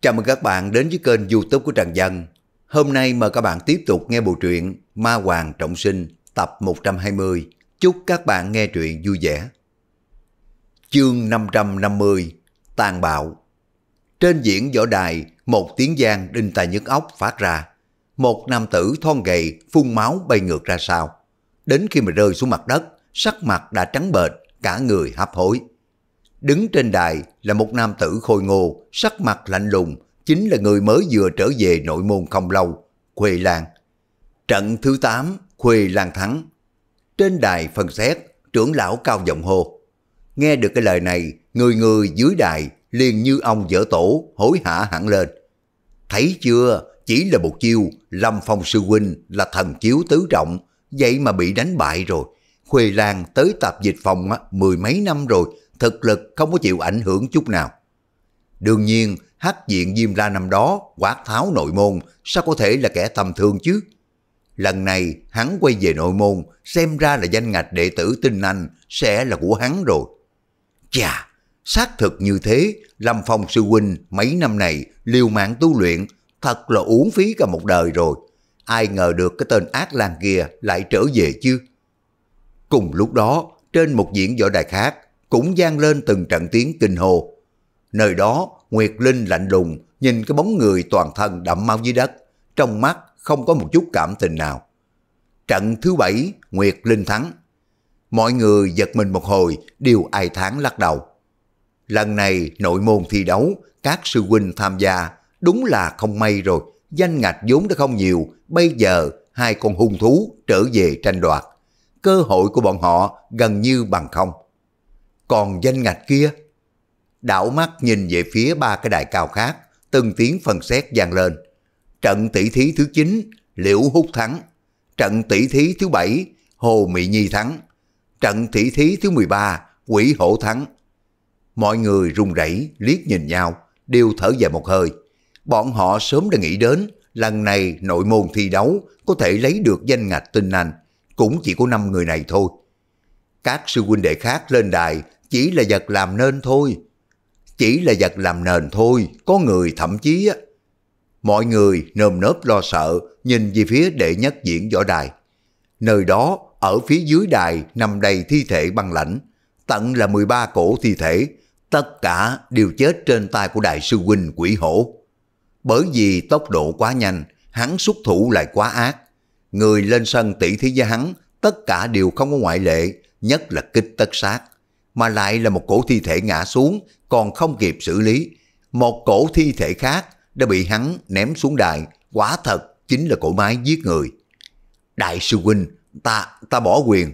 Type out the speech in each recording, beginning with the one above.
Chào mừng các bạn đến với kênh youtube của Trần Dân. Hôm nay mời các bạn tiếp tục nghe bộ truyện Ma Hoàng Trọng Sinh tập 120. Chúc các bạn nghe truyện vui vẻ. Chương 550 Tàn bạo Trên diễn võ đài, một tiếng giang đinh tài nhức ốc phát ra. Một nam tử thon gầy, phun máu bay ngược ra sau. Đến khi mà rơi xuống mặt đất, sắc mặt đã trắng bệch, cả người hấp hối. Đứng trên đài là một nam tử khôi ngô, sắc mặt lạnh lùng, chính là người mới vừa trở về nội môn không lâu, Khuê Lan. Trận thứ 8, Khuê Lan thắng. Trên đài phân xét, trưởng lão cao giọng hô. Nghe được cái lời này, người người dưới đài liền như ông dở tổ, hối hả hẳn lên. Thấy chưa, chỉ là một chiêu, Lâm Phong Sư Huynh là thần chiếu tứ trọng, vậy mà bị đánh bại rồi. Khuê Lan tới tạp dịch phòng á, mười mấy năm rồi, thực lực không có chịu ảnh hưởng chút nào. Đương nhiên, hắc diện Diêm La năm đó quát tháo nội môn sao có thể là kẻ tầm thường chứ? Lần này hắn quay về nội môn xem ra là danh ngạch đệ tử tinh anh sẽ là của hắn rồi. Chà, xác thực như thế, Lâm Phong sư huynh mấy năm này liều mạng tu luyện thật là uống phí cả một đời rồi. Ai ngờ được cái tên ác lan kia lại trở về chứ. Cùng lúc đó, trên một diễn võ đài khác, cũng gian lên từng trận tiếng kinh hồ. Nơi đó, Nguyệt Linh lạnh lùng, nhìn cái bóng người toàn thân đậm máu dưới đất, trong mắt không có một chút cảm tình nào. Trận thứ bảy, Nguyệt Linh thắng. Mọi người giật mình một hồi, đều ai thắng lắc đầu. Lần này nội môn thi đấu, các sư huynh tham gia, đúng là không may rồi. Danh ngạch vốn đã không nhiều, bây giờ hai con hung thú trở về tranh đoạt. Cơ hội của bọn họ gần như bằng không. Còn danh ngạch kia? Đảo mắt nhìn về phía ba cái đài cao khác, từng tiếng phân xét vang lên. Trận tỷ thí thứ 9, Liễu Hút thắng. Trận tỷ thí thứ 7, Hồ Mỹ Nhi thắng. Trận tỷ thí thứ 13, Quỷ Hổ thắng. Mọi người run rẩy liếc nhìn nhau, đều thở dài một hơi. Bọn họ sớm đã nghĩ đến, lần này nội môn thi đấu có thể lấy được danh ngạch tinh anh, cũng chỉ có 5 người này thôi. Các sư huynh đệ khác lên đài chỉ là vật làm nên thôi. Chỉ là vật làm nền thôi, có người thậm chí á. Mọi người nơm nớp lo sợ, nhìn về phía đệ nhất diễn võ đài. Nơi đó, ở phía dưới đài nằm đầy thi thể băng lãnh, tận là 13 cổ thi thể, tất cả đều chết trên tay của đại sư huynh quỷ hổ. Bởi vì tốc độ quá nhanh, hắn xuất thủ lại quá ác. Người lên sân tỷ thí với hắn, tất cả đều không có ngoại lệ, nhất là kích tất sát mà lại là một cổ thi thể ngã xuống còn không kịp xử lý. Một cổ thi thể khác đã bị hắn ném xuống đài, quả thật chính là cổ máy giết người. Đại sư huynh, ta, ta bỏ quyền.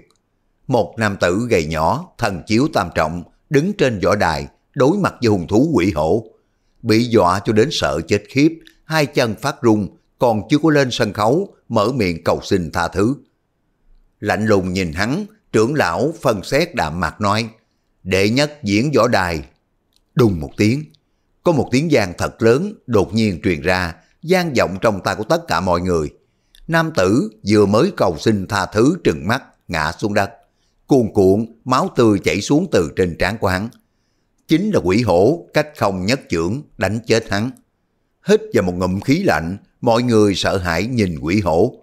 Một nam tử gầy nhỏ, thần chiếu tam trọng, đứng trên võ đài, đối mặt với hùng thú quỷ hổ. Bị dọa cho đến sợ chết khiếp, hai chân phát run, còn chưa có lên sân khấu, mở miệng cầu xin tha thứ. Lạnh lùng nhìn hắn, trưởng lão phân xét đạm mạc nói, đệ nhất diễn võ đài. Đùng một tiếng, có một tiếng giang thật lớn đột nhiên truyền ra, gian vọng trong tai của tất cả mọi người. Nam tử vừa mới cầu xin tha thứ trừng mắt, ngã xuống đất. Cuồn cuộn, máu tươi chảy xuống từ trên trán của hắn. Chính là quỷ hổ, cách không nhất trưởng, đánh chết hắn. Hít vào một ngụm khí lạnh, mọi người sợ hãi nhìn quỷ hổ.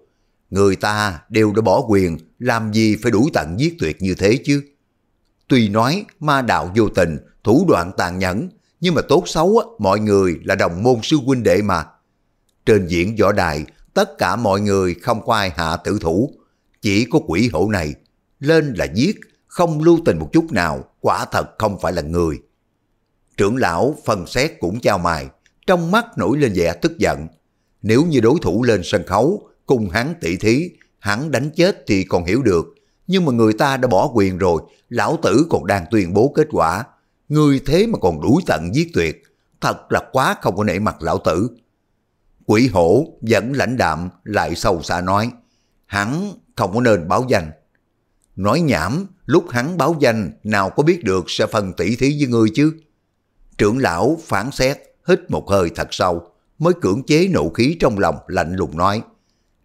Người ta đều đã bỏ quyền, làm gì phải đủ tận giết tuyệt như thế chứ? Tuy nói ma đạo vô tình, thủ đoạn tàn nhẫn, nhưng mà tốt xấu á, mọi người là đồng môn sư huynh đệ mà. Trên diễn võ đài, tất cả mọi người không có ai hạ tử thủ. Chỉ có quỷ hổ này, lên là giết, không lưu tình một chút nào, quả thật không phải là người. Trưởng lão phần xét cũng trao mài, trong mắt nổi lên vẻ tức giận. Nếu như đối thủ lên sân khấu, cùng hắn tỷ thí, hắn đánh chết thì còn hiểu được. Nhưng mà người ta đã bỏ quyền rồi, lão tử còn đang tuyên bố kết quả, ngươi thế mà còn đuổi tận giết tuyệt, thật là quá không có nể mặt lão tử. Quỷ hổ vẫn lãnh đạm lại sâu xa nói, hắn không có nên báo danh. Nói nhảm, lúc hắn báo danh nào có biết được sẽ phân tỷ thí với ngươi chứ. Trưởng lão phán xét, hít một hơi thật sâu, mới cưỡng chế nộ khí trong lòng lạnh lùng nói.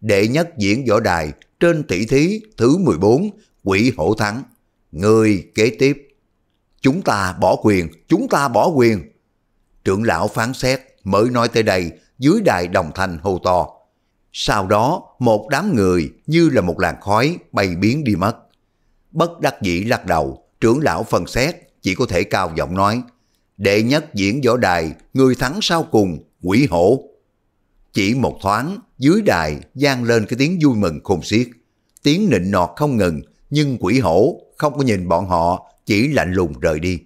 Đệ nhất diễn võ đài, trên tỷ thí thứ 14, quỷ hổ thắng. Người kế tiếp. Chúng ta bỏ quyền, chúng ta bỏ quyền. Trưởng lão phán xét mới nói tới đây dưới đài đồng thanh hô to. Sau đó một đám người như là một làn khói bay biến đi mất. Bất đắc dĩ lắc đầu, trưởng lão phân xét chỉ có thể cao giọng nói. Đệ nhất diễn võ đài, người thắng sau cùng, quỷ hổ. Chỉ một thoáng, dưới đài gian lên cái tiếng vui mừng khôn xiết. Tiếng nịnh nọt không ngừng, nhưng quỷ hổ không có nhìn bọn họ, chỉ lạnh lùng rời đi.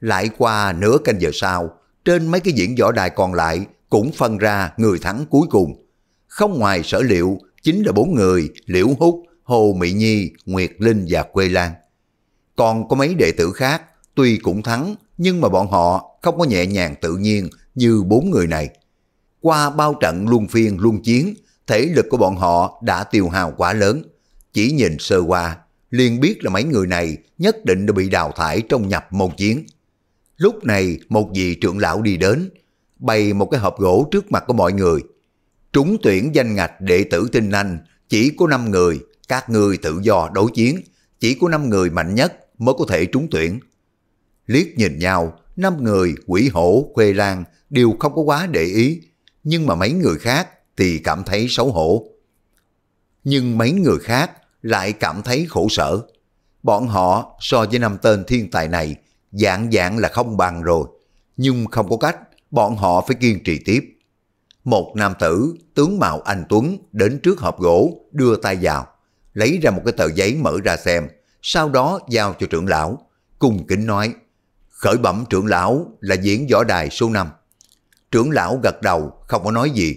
Lại qua nửa canh giờ sau, trên mấy cái diễn võ đài còn lại cũng phân ra người thắng cuối cùng. Không ngoài sở liệu, chính là bốn người Liễu Húc, Hồ Mỹ Nhi, Nguyệt Linh và Quê Lan. Còn có mấy đệ tử khác, tuy cũng thắng, nhưng mà bọn họ không có nhẹ nhàng tự nhiên như bốn người này. Qua bao trận luân phiên luân chiến, thể lực của bọn họ đã tiêu hào quá lớn. Chỉ nhìn sơ qua, liền biết là mấy người này nhất định đã bị đào thải trong nhập môn chiến. Lúc này một vị trưởng lão đi đến, bày một cái hộp gỗ trước mặt của mọi người. Trúng tuyển danh ngạch đệ tử tinh anh chỉ có 5 người, các người tự do đối chiến, chỉ có 5 người mạnh nhất mới có thể trúng tuyển. Liếc nhìn nhau, năm người quỷ hổ, khuê lan đều không có quá để ý, nhưng mà mấy người khác thì cảm thấy xấu hổ. Nhưng mấy người khác lại cảm thấy khổ sở. Bọn họ so với năm tên thiên tài này, dạng dạng là không bằng rồi. Nhưng không có cách, bọn họ phải kiên trì tiếp. Một nam tử, tướng mạo anh Tuấn, đến trước hộp gỗ, đưa tay vào, lấy ra một cái tờ giấy mở ra xem, sau đó giao cho trưởng lão, cùng kính nói, khởi bẩm trưởng lão là diễn võ đài số 5. Trưởng lão gật đầu, không có nói gì.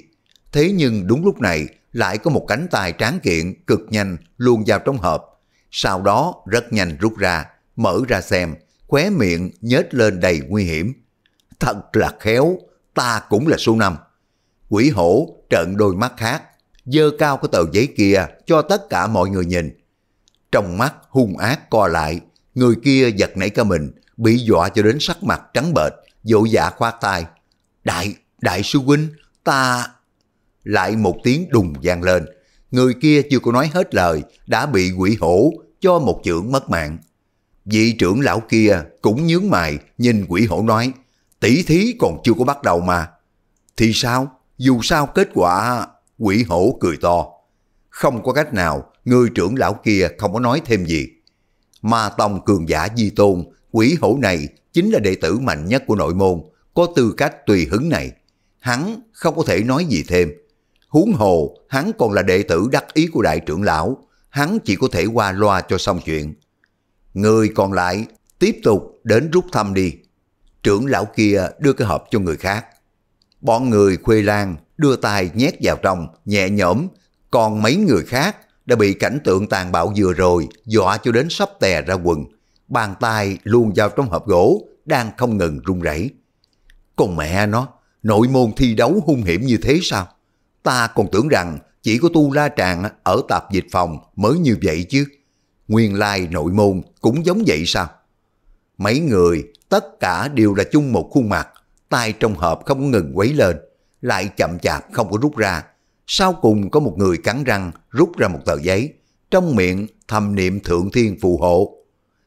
Thế nhưng đúng lúc này, lại có một cánh tay tráng kiện cực nhanh luôn vào trong hộp. Sau đó rất nhanh rút ra, mở ra xem, khóe miệng nhếch lên đầy nguy hiểm. Thật là khéo, ta cũng là số 5. Quỷ hổ trợn đôi mắt khác, dơ cao cái tờ giấy kia cho tất cả mọi người nhìn. Trong mắt hung ác co lại, người kia giật nảy cả mình, bị dọa cho đến sắc mặt trắng bệch, vội vã khoát tay. Đại, đại sư huynh, ta... Lại một tiếng đùng vang lên, người kia chưa có nói hết lời, đã bị quỷ hổ cho một trưởng mất mạng. Vị trưởng lão kia cũng nhướng mày nhìn quỷ hổ nói, tỷ thí còn chưa có bắt đầu mà. Thì sao? Dù sao kết quả... Quỷ hổ cười to. Không có cách nào, người trưởng lão kia không có nói thêm gì. Ma Tông cường giả di tôn, quỷ hổ này chính là đệ tử mạnh nhất của nội môn, có tư cách tùy hứng này. Hắn không có thể nói gì thêm, huống hồ hắn còn là đệ tử đắc ý của đại trưởng lão, hắn chỉ có thể qua loa cho xong chuyện. Người còn lại tiếp tục đến rút thăm đi. Trưởng lão kia đưa cái hộp cho người khác. Bọn người khuê lang đưa tay nhét vào trong, nhẹ nhõm, còn mấy người khác đã bị cảnh tượng tàn bạo vừa rồi dọa cho đến sắp tè ra quần. Bàn tay luôn vào trong hộp gỗ, đang không ngừng run rẩy. Con mẹ nó, nội môn thi đấu hung hiểm như thế sao? Ta còn tưởng rằng chỉ có tu la tràng ở tạp dịch phòng mới như vậy chứ. Nguyên lai nội môn cũng giống vậy sao? Mấy người tất cả đều là chung một khuôn mặt, tay trong hộp không ngừng quấy lên, lại chậm chạp không có rút ra. Sau cùng có một người cắn răng rút ra một tờ giấy, trong miệng thầm niệm thượng thiên phù hộ.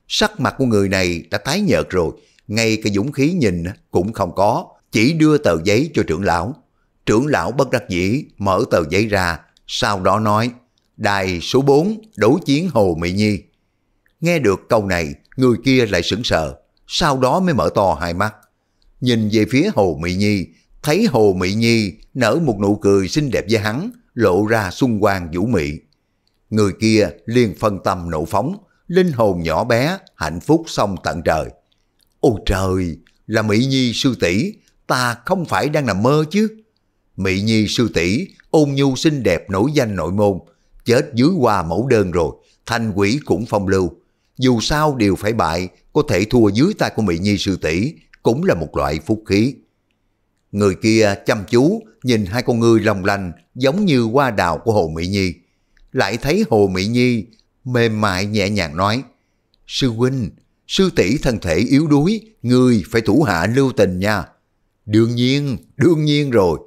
Sắc mặt của người này đã tái nhợt rồi, ngay cả dũng khí nhìn cũng không có, chỉ đưa tờ giấy cho trưởng lão trưởng lão bất đắc dĩ mở tờ giấy ra, sau đó nói, đài số 4 đấu chiến Hồ Mỹ Nhi. Nghe được câu này, người kia lại sững sờ, sau đó mới mở to hai mắt. Nhìn về phía Hồ Mỹ Nhi, thấy Hồ Mỹ Nhi nở một nụ cười xinh đẹp với hắn, lộ ra xung quanh vũ mị. Người kia liền phân tâm nổ phóng, linh hồn nhỏ bé, hạnh phúc song tận trời. Ôi trời, là Mỹ Nhi sư tỷ ta không phải đang nằm mơ chứ. Mỹ Nhi sư tỷ ôn nhu xinh đẹp nổi danh nội môn, chết dưới qua mẫu đơn rồi, thanh quỷ cũng phong lưu. Dù sao đều phải bại, có thể thua dưới tay của Mỹ Nhi sư tỷ cũng là một loại phúc khí. Người kia chăm chú, nhìn hai con ngươi lòng lành giống như hoa đào của Hồ Mỹ Nhi. Lại thấy Hồ Mỹ Nhi mềm mại nhẹ nhàng nói, Sư huynh, sư tỷ thân thể yếu đuối, người phải thủ hạ lưu tình nha. Đương nhiên, đương nhiên rồi,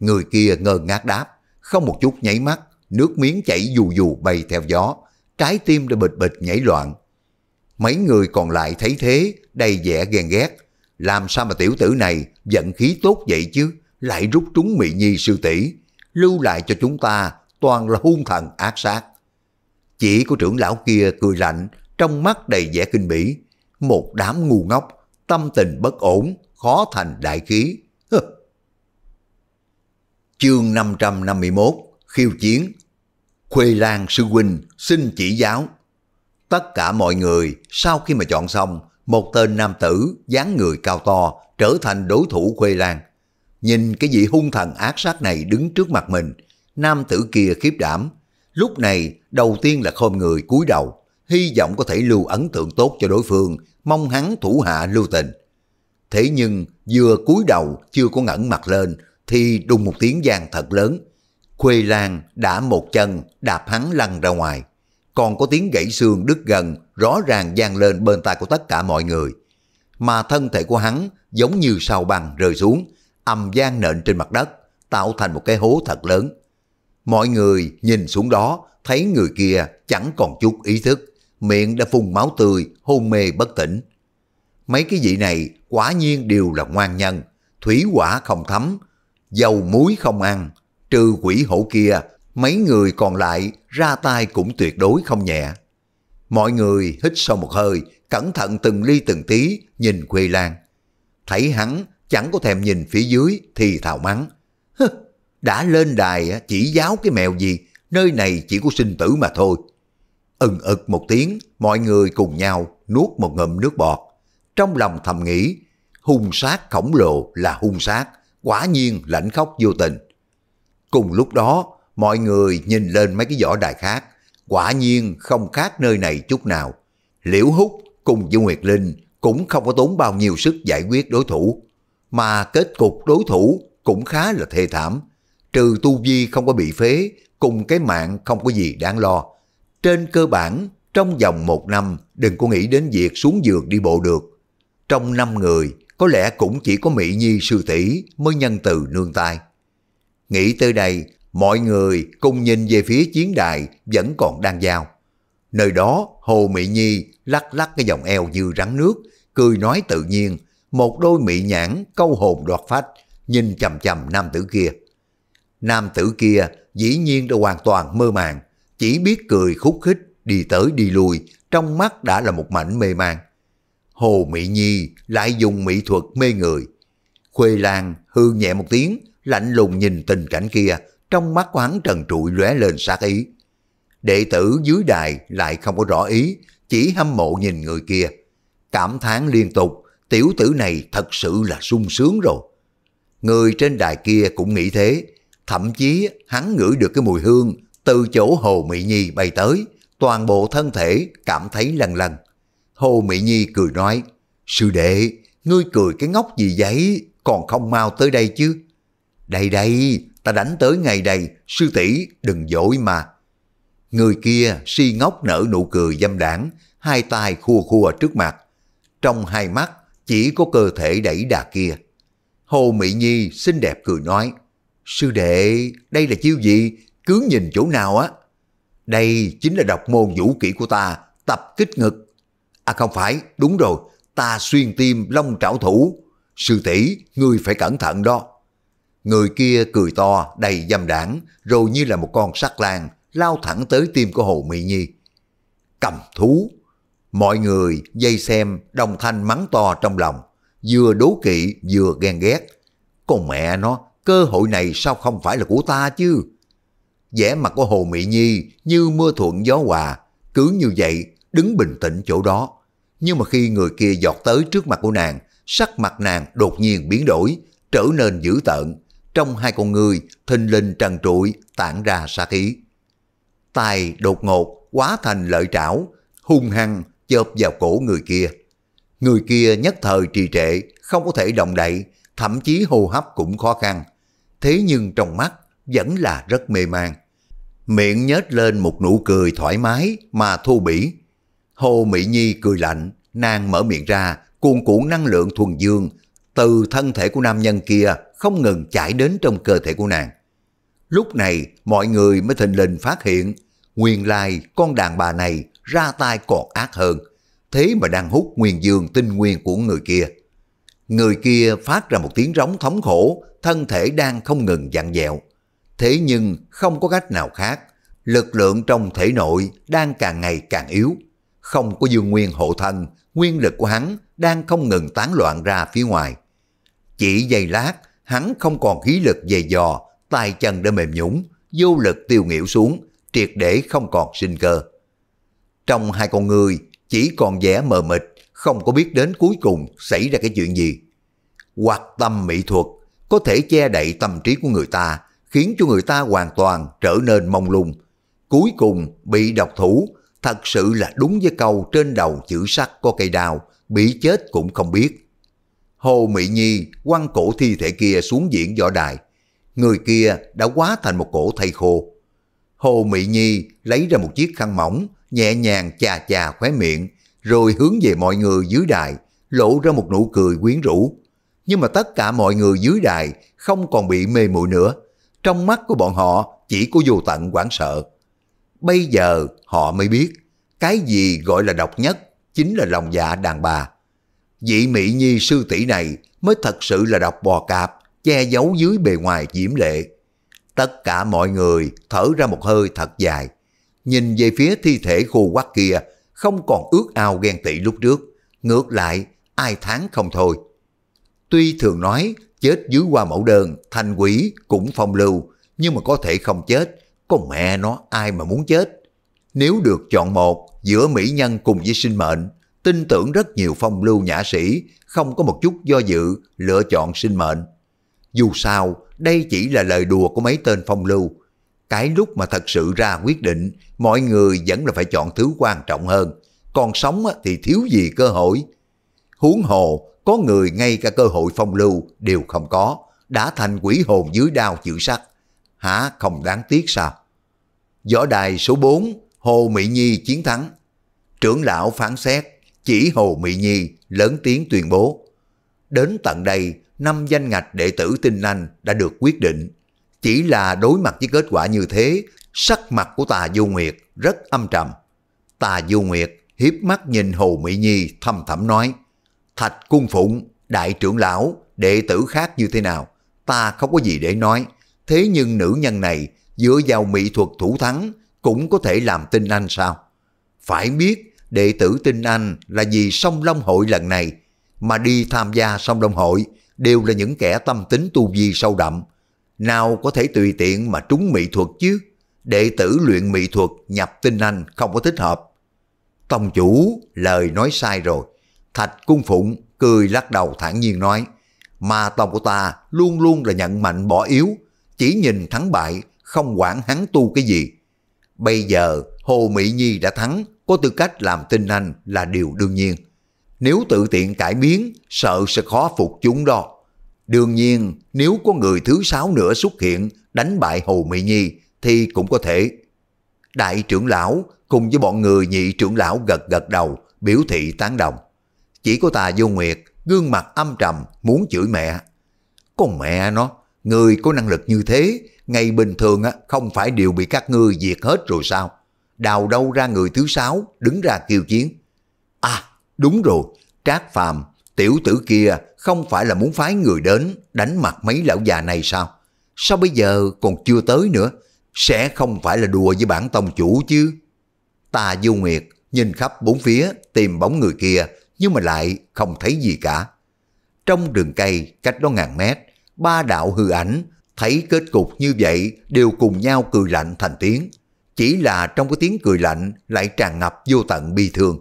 Người kia ngơ ngác đáp, không một chút nháy mắt, nước miếng chảy dù dù bay theo gió, trái tim đã bịch bịch nhảy loạn. Mấy người còn lại thấy thế, đầy vẻ ghen ghét. Làm sao mà tiểu tử này giận khí tốt vậy chứ, lại rút trúng mị Nhi sư tỷ lưu lại cho chúng ta toàn là hung thần ác sát. Chỉ của trưởng lão kia cười lạnh, trong mắt đầy vẻ kinh bỉ. Một đám ngu ngốc, tâm tình bất ổn, khó thành đại khí. Chương 551 Khiêu chiến Khuê Lan Sư Huynh xin chỉ giáo Tất cả mọi người sau khi mà chọn xong Một tên nam tử dáng người cao to Trở thành đối thủ Khuê Lan Nhìn cái vị hung thần ác sát này đứng trước mặt mình Nam tử kia khiếp đảm Lúc này đầu tiên là khom người cúi đầu Hy vọng có thể lưu ấn tượng tốt cho đối phương Mong hắn thủ hạ lưu tình Thế nhưng vừa cúi đầu chưa có ngẩng mặt lên thì đùng một tiếng giang thật lớn. Khuê Lan đã một chân đạp hắn lăn ra ngoài. Còn có tiếng gãy xương đứt gần rõ ràng gian lên bên tai của tất cả mọi người. Mà thân thể của hắn giống như sao băng rơi xuống, ầm gian nện trên mặt đất, tạo thành một cái hố thật lớn. Mọi người nhìn xuống đó, thấy người kia chẳng còn chút ý thức, miệng đã phun máu tươi, hôn mê bất tỉnh. Mấy cái vị này quả nhiên đều là ngoan nhân, thủy quả không thấm, dầu muối không ăn, trừ quỷ hổ kia, mấy người còn lại ra tay cũng tuyệt đối không nhẹ. Mọi người hít sâu một hơi, cẩn thận từng ly từng tí nhìn Quê Lan. Thấy hắn chẳng có thèm nhìn phía dưới thì thào mắng. Hứ, đã lên đài chỉ giáo cái mèo gì, nơi này chỉ có sinh tử mà thôi. Ừng ực một tiếng, mọi người cùng nhau nuốt một ngụm nước bọt. Trong lòng thầm nghĩ, hung sát khổng lồ là hung sát, quả nhiên lãnh khóc vô tình. Cùng lúc đó, mọi người nhìn lên mấy cái võ đài khác, quả nhiên không khác nơi này chút nào. Liễu Húc cùng Dương Nguyệt Linh cũng không có tốn bao nhiêu sức giải quyết đối thủ, mà kết cục đối thủ cũng khá là thê thảm. Trừ tu vi không có bị phế, cùng cái mạng không có gì đáng lo. Trên cơ bản, trong vòng một năm, đừng có nghĩ đến việc xuống giường đi bộ được. Trong năm người, có lẽ cũng chỉ có Mỹ Nhi sư tỷ mới nhân từ nương tay. Nghĩ tới đây, mọi người cùng nhìn về phía chiến đài vẫn còn đang giao. Nơi đó, Hồ Mỹ Nhi lắc lắc cái vòng eo như rắn nước, cười nói tự nhiên, một đôi mỹ nhãn câu hồn đoạt phách, nhìn chầm chầm nam tử kia. Nam tử kia dĩ nhiên đã hoàn toàn mơ màng, chỉ biết cười khúc khích, đi tới đi lui, trong mắt đã là một mảnh mê man. Hồ Mỹ Nhi lại dùng mỹ thuật mê người. Khuê Lan hư nhẹ một tiếng, lạnh lùng nhìn tình cảnh kia, trong mắt của hắn trần trụi lóe lên sát ý. Đệ tử dưới đài lại không có rõ ý, chỉ hâm mộ nhìn người kia. Cảm thán liên tục, tiểu tử này thật sự là sung sướng rồi. Người trên đài kia cũng nghĩ thế, thậm chí hắn ngửi được cái mùi hương từ chỗ Hồ Mỹ Nhi bay tới, toàn bộ thân thể cảm thấy lần lần. Hồ Mỹ Nhi cười nói, Sư đệ, ngươi cười cái ngốc gì vậy, còn không mau tới đây chứ. Đây đây, ta đánh tới ngày đây, sư tỷ đừng dỗi mà. Người kia si ngốc nở nụ cười dâm đảng, hai tay khua khua trước mặt. Trong hai mắt chỉ có cơ thể đẩy đà kia. Hồ Mỹ Nhi xinh đẹp cười nói, Sư đệ, đây là chiêu gì? Cứ nhìn chỗ nào á? Đây chính là độc môn vũ kỹ của ta, tập kích ngực. À không phải, đúng rồi, ta xuyên tim long trảo thủ. Sư tỷ ngươi phải cẩn thận đó. Người kia cười to, đầy dâm đảng, rồi như là một con sắc lan, lao thẳng tới tim của Hồ Mỹ Nhi. Cầm thú! Mọi người dây xem, đồng thanh mắng to trong lòng, vừa đố kỵ vừa ghen ghét. Con mẹ nó, cơ hội này sao không phải là của ta chứ? vẻ mặt của Hồ Mỹ Nhi như mưa thuận gió hòa, cứ như vậy đứng bình tĩnh chỗ đó. Nhưng mà khi người kia giọt tới trước mặt của nàng, sắc mặt nàng đột nhiên biến đổi, trở nên dữ tợn. Trong hai con người, thình linh trần trụi, tản ra xa khí. Tài đột ngột, quá thành lợi trảo, hung hăng chớp vào cổ người kia. Người kia nhất thời trì trệ, không có thể động đậy, thậm chí hô hấp cũng khó khăn. Thế nhưng trong mắt vẫn là rất mê man. Miệng nhếch lên một nụ cười thoải mái mà thu bỉ. Hồ Mỹ Nhi cười lạnh, nàng mở miệng ra, cuồn cuộn năng lượng thuần dương từ thân thể của nam nhân kia không ngừng chảy đến trong cơ thể của nàng. Lúc này mọi người mới thình lình phát hiện nguyên lai con đàn bà này ra tay còn ác hơn, thế mà đang hút nguyên dương tinh nguyên của người kia. Người kia phát ra một tiếng rống thống khổ, thân thể đang không ngừng dặn dẹo. Thế nhưng không có cách nào khác, lực lượng trong thể nội đang càng ngày càng yếu không có dương nguyên hộ thân, nguyên lực của hắn đang không ngừng tán loạn ra phía ngoài. Chỉ giây lát, hắn không còn khí lực về dò, tay chân đã mềm nhũng, vô lực tiêu nghỉu xuống, triệt để không còn sinh cơ. Trong hai con người chỉ còn vẻ mờ mịt, không có biết đến cuối cùng xảy ra cái chuyện gì. Hoặc tâm mỹ thuật có thể che đậy tâm trí của người ta, khiến cho người ta hoàn toàn trở nên mông lung. Cuối cùng bị độc thủ thật sự là đúng với câu trên đầu chữ sắt có cây đào, bị chết cũng không biết. Hồ Mỹ Nhi quăng cổ thi thể kia xuống diễn võ đài. Người kia đã quá thành một cổ thây khô. Hồ Mỹ Nhi lấy ra một chiếc khăn mỏng, nhẹ nhàng chà chà khóe miệng, rồi hướng về mọi người dưới đài, lộ ra một nụ cười quyến rũ. Nhưng mà tất cả mọi người dưới đài không còn bị mê muội nữa. Trong mắt của bọn họ chỉ có vô tận quảng sợ. Bây giờ họ mới biết cái gì gọi là độc nhất chính là lòng dạ đàn bà. Vị Mỹ Nhi sư tỷ này mới thật sự là độc bò cạp, che giấu dưới bề ngoài diễm lệ. Tất cả mọi người thở ra một hơi thật dài. Nhìn về phía thi thể khô quắc kia, không còn ước ao ghen tị lúc trước. Ngược lại, ai thắng không thôi. Tuy thường nói, chết dưới qua mẫu đơn, thành quỷ cũng phong lưu, nhưng mà có thể không chết, con mẹ nó ai mà muốn chết. Nếu được chọn một giữa mỹ nhân cùng với sinh mệnh, tin tưởng rất nhiều phong lưu nhã sĩ, không có một chút do dự lựa chọn sinh mệnh. Dù sao, đây chỉ là lời đùa của mấy tên phong lưu. Cái lúc mà thật sự ra quyết định, mọi người vẫn là phải chọn thứ quan trọng hơn. Còn sống thì thiếu gì cơ hội. Huống hồ, có người ngay cả cơ hội phong lưu đều không có, đã thành quỷ hồn dưới đao chịu sắc Hả không đáng tiếc sao? võ đài số 4, Hồ Mỹ Nhi chiến thắng. Trưởng lão phán xét, chỉ Hồ Mỹ Nhi lớn tiếng tuyên bố. Đến tận đây, năm danh ngạch đệ tử tinh anh đã được quyết định. Chỉ là đối mặt với kết quả như thế, sắc mặt của Tà Du Nguyệt rất âm trầm. Tà Du Nguyệt hiếp mắt nhìn Hồ Mỹ Nhi thầm thẳm nói, Thạch Cung Phụng, đại trưởng lão, đệ tử khác như thế nào, ta không có gì để nói. Thế nhưng nữ nhân này dựa vào mỹ thuật thủ thắng cũng có thể làm tinh anh sao? Phải biết đệ tử tinh anh là vì sông Long Hội lần này mà đi tham gia sông Long Hội đều là những kẻ tâm tính tu vi sâu đậm. Nào có thể tùy tiện mà trúng mỹ thuật chứ? Đệ tử luyện mỹ thuật nhập tinh anh không có thích hợp. Tông chủ lời nói sai rồi. Thạch Cung Phụng cười lắc đầu thản nhiên nói mà tông của ta luôn luôn là nhận mạnh bỏ yếu Chỉ nhìn thắng bại không quản hắn tu cái gì. Bây giờ Hồ Mỹ Nhi đã thắng, có tư cách làm tinh anh là điều đương nhiên. Nếu tự tiện cải biến, sợ sẽ khó phục chúng đó. Đương nhiên, nếu có người thứ sáu nữa xuất hiện đánh bại Hồ Mỹ Nhi thì cũng có thể. Đại trưởng lão cùng với bọn người nhị trưởng lão gật gật đầu, biểu thị tán đồng. Chỉ có tà vô nguyệt, gương mặt âm trầm, muốn chửi mẹ. Con mẹ nó, người có năng lực như thế, ngày bình thường á, không phải đều bị các ngươi diệt hết rồi sao? Đào đâu ra người thứ sáu, đứng ra kêu chiến. À, đúng rồi, Trác Phàm, tiểu tử kia không phải là muốn phái người đến đánh mặt mấy lão già này sao? Sao bây giờ còn chưa tới nữa? Sẽ không phải là đùa với bản tông chủ chứ? Ta du nguyệt, nhìn khắp bốn phía, tìm bóng người kia, nhưng mà lại không thấy gì cả. Trong rừng cây, cách đó ngàn mét, ba đạo hư ảnh thấy kết cục như vậy đều cùng nhau cười lạnh thành tiếng. Chỉ là trong cái tiếng cười lạnh lại tràn ngập vô tận bi thương.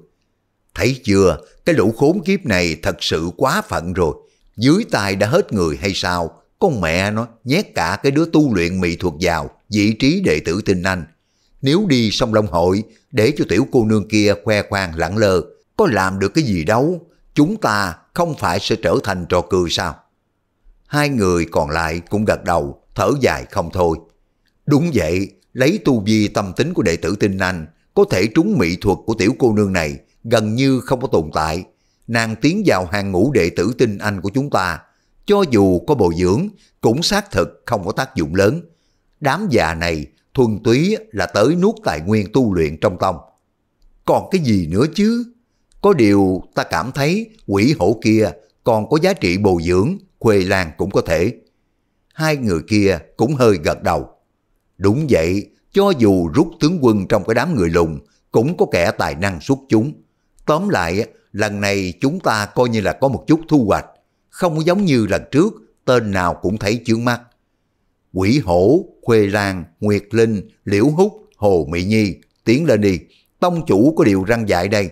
Thấy chưa, cái lũ khốn kiếp này thật sự quá phận rồi. Dưới tay đã hết người hay sao? Con mẹ nó nhét cả cái đứa tu luyện mỹ thuật vào, vị trí đệ tử tinh anh. Nếu đi sông Long Hội, để cho tiểu cô nương kia khoe khoang lẳng lơ, có làm được cái gì đâu. Chúng ta không phải sẽ trở thành trò cười sao? Hai người còn lại cũng gật đầu, thở dài không thôi. Đúng vậy, lấy tu vi tâm tính của đệ tử Tinh Anh, có thể trúng mỹ thuật của tiểu cô nương này gần như không có tồn tại. Nàng tiến vào hàng ngũ đệ tử Tinh Anh của chúng ta, cho dù có bồi dưỡng, cũng xác thực không có tác dụng lớn. Đám già này thuần túy là tới nuốt tài nguyên tu luyện trong tông. Còn cái gì nữa chứ? Có điều ta cảm thấy quỷ hổ kia còn có giá trị bồi dưỡng Khuê Lan cũng có thể. Hai người kia cũng hơi gật đầu. Đúng vậy, cho dù rút tướng quân trong cái đám người lùng, cũng có kẻ tài năng xuất chúng. Tóm lại, lần này chúng ta coi như là có một chút thu hoạch, không giống như lần trước, tên nào cũng thấy chướng mắt. Quỷ hổ, Khuê Lan, Nguyệt Linh, Liễu Húc, Hồ Mỹ Nhi, tiến lên đi, tông chủ có điều răng dạy đây.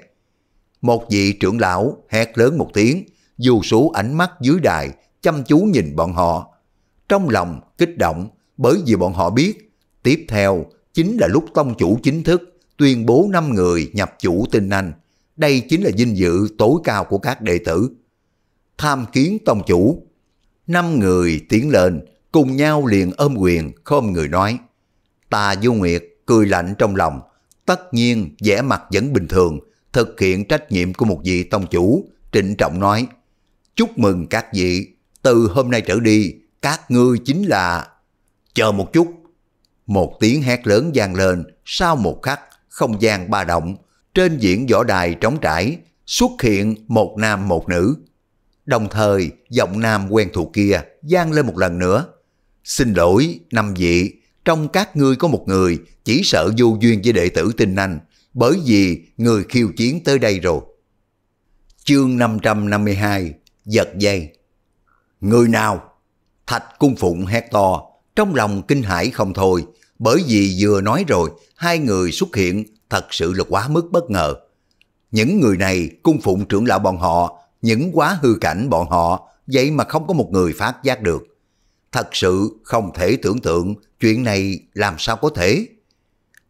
Một vị trưởng lão hét lớn một tiếng, dù số ánh mắt dưới đài chăm chú nhìn bọn họ. Trong lòng kích động bởi vì bọn họ biết tiếp theo chính là lúc tông chủ chính thức tuyên bố năm người nhập chủ tinh anh. Đây chính là vinh dự tối cao của các đệ tử. Tham kiến tông chủ. Năm người tiến lên, cùng nhau liền ôm quyền, không người nói. Tà Du Nguyệt cười lạnh trong lòng, tất nhiên vẻ mặt vẫn bình thường, thực hiện trách nhiệm của một vị tông chủ, trịnh trọng nói. Chúc mừng các vị từ hôm nay trở đi, các ngươi chính là... Chờ một chút. Một tiếng hét lớn vang lên, sau một khắc, không gian ba động. Trên diễn võ đài trống trải, xuất hiện một nam một nữ. Đồng thời, giọng nam quen thuộc kia vang lên một lần nữa. Xin lỗi, năm vị, trong các ngươi có một người chỉ sợ vô duyên với đệ tử tinh anh, bởi vì người khiêu chiến tới đây rồi. Chương 552 Giật dây Người nào? Thạch cung phụng hét to, trong lòng kinh hãi không thôi, bởi vì vừa nói rồi, hai người xuất hiện thật sự là quá mức bất ngờ. Những người này cung phụng trưởng lão bọn họ, những quá hư cảnh bọn họ, vậy mà không có một người phát giác được. Thật sự không thể tưởng tượng chuyện này làm sao có thể.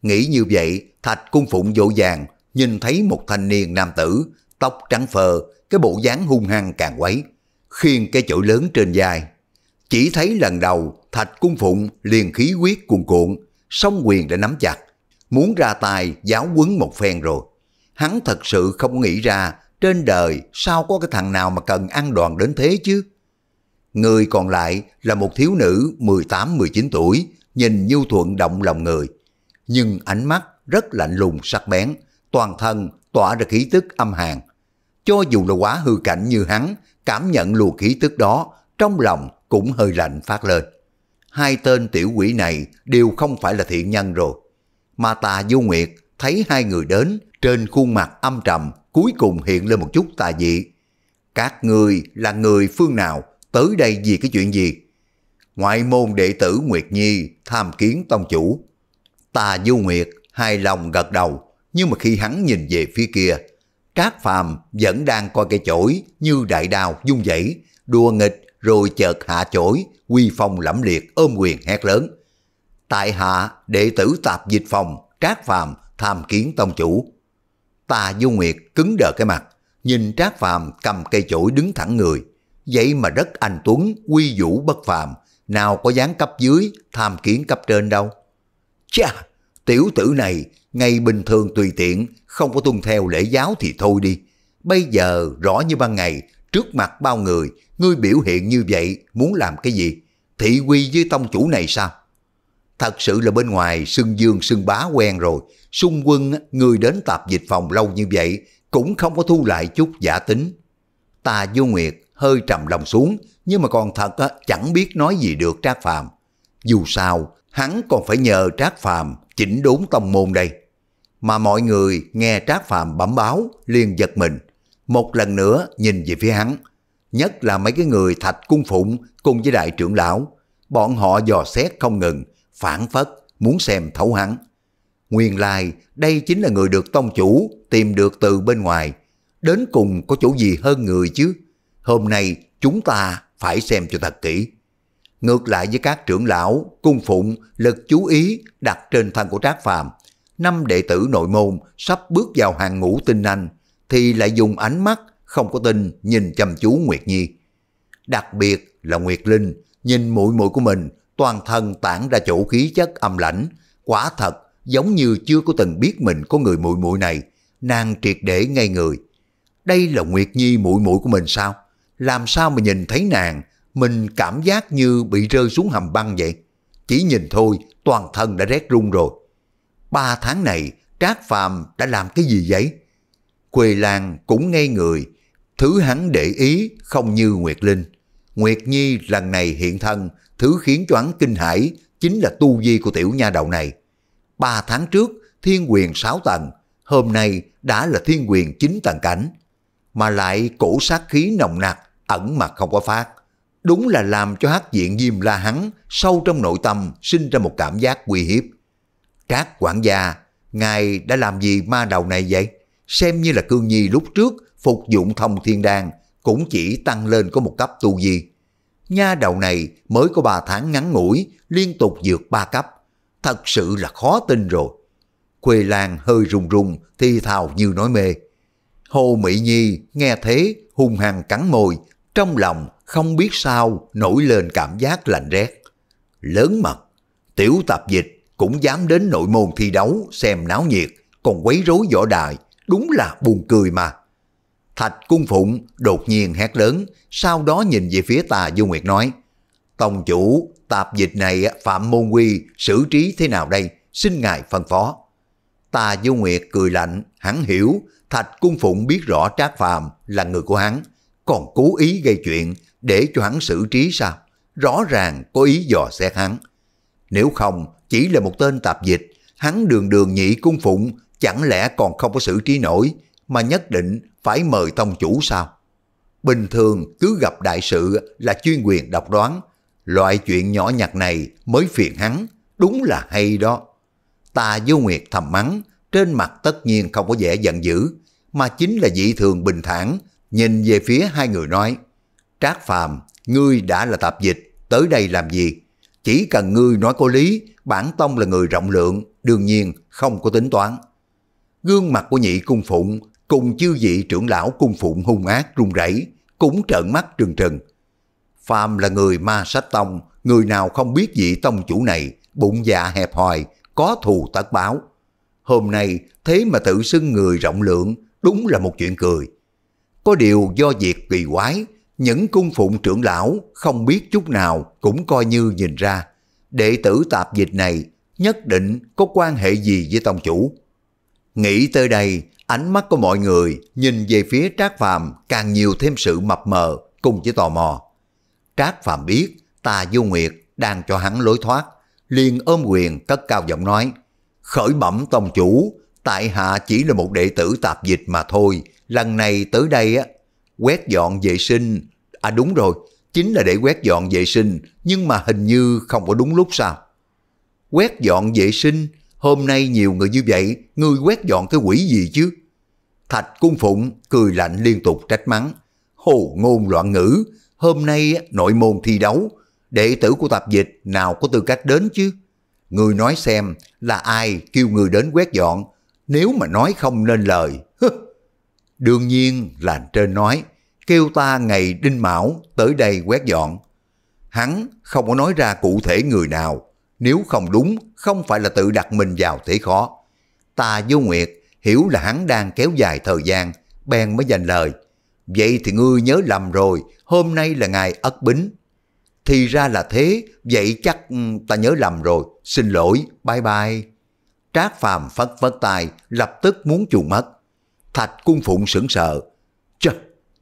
Nghĩ như vậy, Thạch cung phụng vội vàng, nhìn thấy một thanh niên nam tử, tóc trắng phờ, cái bộ dáng hung hăng càng quấy khiêng cái chổi lớn trên vai. Chỉ thấy lần đầu, thạch cung phụng liền khí quyết cuồn cuộn, song quyền đã nắm chặt, muốn ra tay giáo quấn một phen rồi. Hắn thật sự không nghĩ ra trên đời sao có cái thằng nào mà cần ăn đoàn đến thế chứ. Người còn lại là một thiếu nữ 18-19 tuổi, nhìn Nhu Thuận động lòng người. Nhưng ánh mắt rất lạnh lùng sắc bén, toàn thân tỏa ra khí tức âm hàn. Cho dù là quá hư cảnh như hắn, cảm nhận luồng khí tức đó, trong lòng cũng hơi lạnh phát lên. Hai tên tiểu quỷ này đều không phải là thiện nhân rồi. Mà tà vô nguyệt thấy hai người đến, trên khuôn mặt âm trầm cuối cùng hiện lên một chút tà dị. Các người là người phương nào, tới đây vì cái chuyện gì? Ngoại môn đệ tử Nguyệt Nhi tham kiến tông chủ. Tà du nguyệt hài lòng gật đầu, nhưng mà khi hắn nhìn về phía kia, Trác Phàm vẫn đang coi cây chổi như đại đao dung dãy, đùa nghịch rồi chợt hạ chổi, quy phong lẫm liệt ôm quyền hét lớn. Tại hạ đệ tử tạp dịch phòng Trác Phàm tham kiến tông chủ. Tà Du Nguyệt cứng đờ cái mặt, nhìn Trác Phàm cầm cây chổi đứng thẳng người, vậy mà rất anh tuấn, quy vũ bất phàm, nào có dáng cấp dưới tham kiến cấp trên đâu. Chà, tiểu tử này ngày bình thường tùy tiện, không có tuân theo lễ giáo thì thôi đi. Bây giờ rõ như ban ngày, trước mặt bao người, ngươi biểu hiện như vậy muốn làm cái gì? Thị quy với tông chủ này sao? Thật sự là bên ngoài sưng dương sưng bá quen rồi, xung quân người đến tạp dịch phòng lâu như vậy cũng không có thu lại chút giả tính. Ta vô nguyệt hơi trầm lòng xuống, nhưng mà còn thật á, chẳng biết nói gì được Trác Phàm. Dù sao, hắn còn phải nhờ Trác Phàm chỉnh đốn tông môn đây mà mọi người nghe Trác Phàm bẩm báo liền giật mình, một lần nữa nhìn về phía hắn, nhất là mấy cái người thạch cung phụng cùng với đại trưởng lão, bọn họ dò xét không ngừng, phản phất muốn xem thấu hắn. Nguyên lai đây chính là người được tông chủ tìm được từ bên ngoài, đến cùng có chỗ gì hơn người chứ? Hôm nay chúng ta phải xem cho thật kỹ. Ngược lại với các trưởng lão, cung phụng, lực chú ý đặt trên thân của Trác Phàm năm đệ tử nội môn sắp bước vào hàng ngũ tinh anh, thì lại dùng ánh mắt không có tin nhìn chăm chú Nguyệt Nhi. Đặc biệt là Nguyệt Linh nhìn mũi mũi của mình toàn thân tản ra chỗ khí chất âm lãnh, quả thật giống như chưa có từng biết mình có người mũi mũi này, nàng triệt để ngay người. Đây là Nguyệt Nhi mũi mũi của mình sao? Làm sao mà nhìn thấy nàng, mình cảm giác như bị rơi xuống hầm băng vậy? Chỉ nhìn thôi, toàn thân đã rét run rồi ba tháng này Trác Phàm đã làm cái gì vậy? Quỳ làng cũng ngây người, thứ hắn để ý không như Nguyệt Linh. Nguyệt Nhi lần này hiện thân, thứ khiến cho hắn kinh hãi chính là tu vi của tiểu nha đầu này. Ba tháng trước, thiên quyền sáu tầng, hôm nay đã là thiên quyền chín tầng cảnh. Mà lại cổ sát khí nồng nặc, ẩn mà không có phát. Đúng là làm cho hát diện diêm la hắn sâu trong nội tâm sinh ra một cảm giác nguy hiếp. Các quản gia, ngài đã làm gì ma đầu này vậy? Xem như là cương nhi lúc trước phục dụng thông thiên đan cũng chỉ tăng lên có một cấp tu vi. Nha đầu này mới có ba tháng ngắn ngủi, liên tục vượt ba cấp. Thật sự là khó tin rồi. Khuê Lan hơi run run, thi thào như nói mê. Hồ Mỹ Nhi nghe thế hung hăng cắn môi, trong lòng không biết sao nổi lên cảm giác lạnh rét. Lớn mật, tiểu tạp dịch cũng dám đến nội môn thi đấu xem náo nhiệt, còn quấy rối võ đài, đúng là buồn cười mà. Thạch Cung Phụng đột nhiên hét lớn, sau đó nhìn về phía tà Du Nguyệt nói, Tông chủ, tạp dịch này Phạm Môn Quy xử trí thế nào đây, xin ngài phân phó. Tà Du Nguyệt cười lạnh, hắn hiểu, Thạch Cung Phụng biết rõ Trác Phàm là người của hắn, còn cố ý gây chuyện để cho hắn xử trí sao? Rõ ràng có ý dò xét hắn. Nếu không, chỉ là một tên tạp dịch, hắn đường đường nhị cung phụng, chẳng lẽ còn không có xử trí nổi, mà nhất định phải mời tông chủ sao? Bình thường cứ gặp đại sự là chuyên quyền độc đoán, loại chuyện nhỏ nhặt này mới phiền hắn, đúng là hay đó. Tà vô nguyệt thầm mắng, trên mặt tất nhiên không có vẻ giận dữ, mà chính là dị thường bình thản nhìn về phía hai người nói, Trác Phàm, ngươi đã là tạp dịch, tới đây làm gì? Chỉ cần ngươi nói có lý, bản tông là người rộng lượng, đương nhiên không có tính toán. Gương mặt của nhị cung phụng cùng chư vị trưởng lão cung phụng hung ác run rẩy cũng trợn mắt trừng trừng. Phàm là người ma sách tông, người nào không biết vị tông chủ này, bụng dạ hẹp hòi, có thù tất báo. Hôm nay thế mà tự xưng người rộng lượng, đúng là một chuyện cười. Có điều do việc kỳ quái, những cung phụng trưởng lão không biết chút nào cũng coi như nhìn ra đệ tử tạp dịch này nhất định có quan hệ gì với tông chủ. Nghĩ tới đây, ánh mắt của mọi người nhìn về phía Trác Phàm càng nhiều thêm sự mập mờ cùng với tò mò. Trác Phàm biết Tà Du Nguyệt đang cho hắn lối thoát, liền ôm quyền cất cao giọng nói, khởi bẩm tông chủ, tại hạ chỉ là một đệ tử tạp dịch mà thôi, lần này tới đây á, quét dọn vệ sinh, à đúng rồi, chính là để quét dọn vệ sinh, nhưng mà hình như không có đúng lúc sao? Quét dọn vệ sinh, hôm nay nhiều người như vậy, ngươi quét dọn cái quỷ gì chứ? Thạch Cung Phụng cười lạnh liên tục trách mắng. Hồ ngôn loạn ngữ, hôm nay nội môn thi đấu, đệ tử của tạp dịch nào có tư cách đến chứ? Người nói xem là ai kêu người đến quét dọn, nếu mà nói không nên lời. Đương nhiên là trên nói, kêu ta ngày đinh mão tới đây quét dọn. Hắn không có nói ra cụ thể người nào, nếu không đúng không phải là tự đặt mình vào thế khó. Ta vô nguyệt hiểu là hắn đang kéo dài thời gian, bèn mới dành lời. Vậy thì ngươi nhớ lầm rồi, hôm nay là ngày ất bính. Thì ra là thế, vậy chắc ừ, ta nhớ lầm rồi, xin lỗi, bye bye. Trác phàm phất phất tài lập tức muốn chuồn mất. Thạch cung phụng sững sợ. Trời,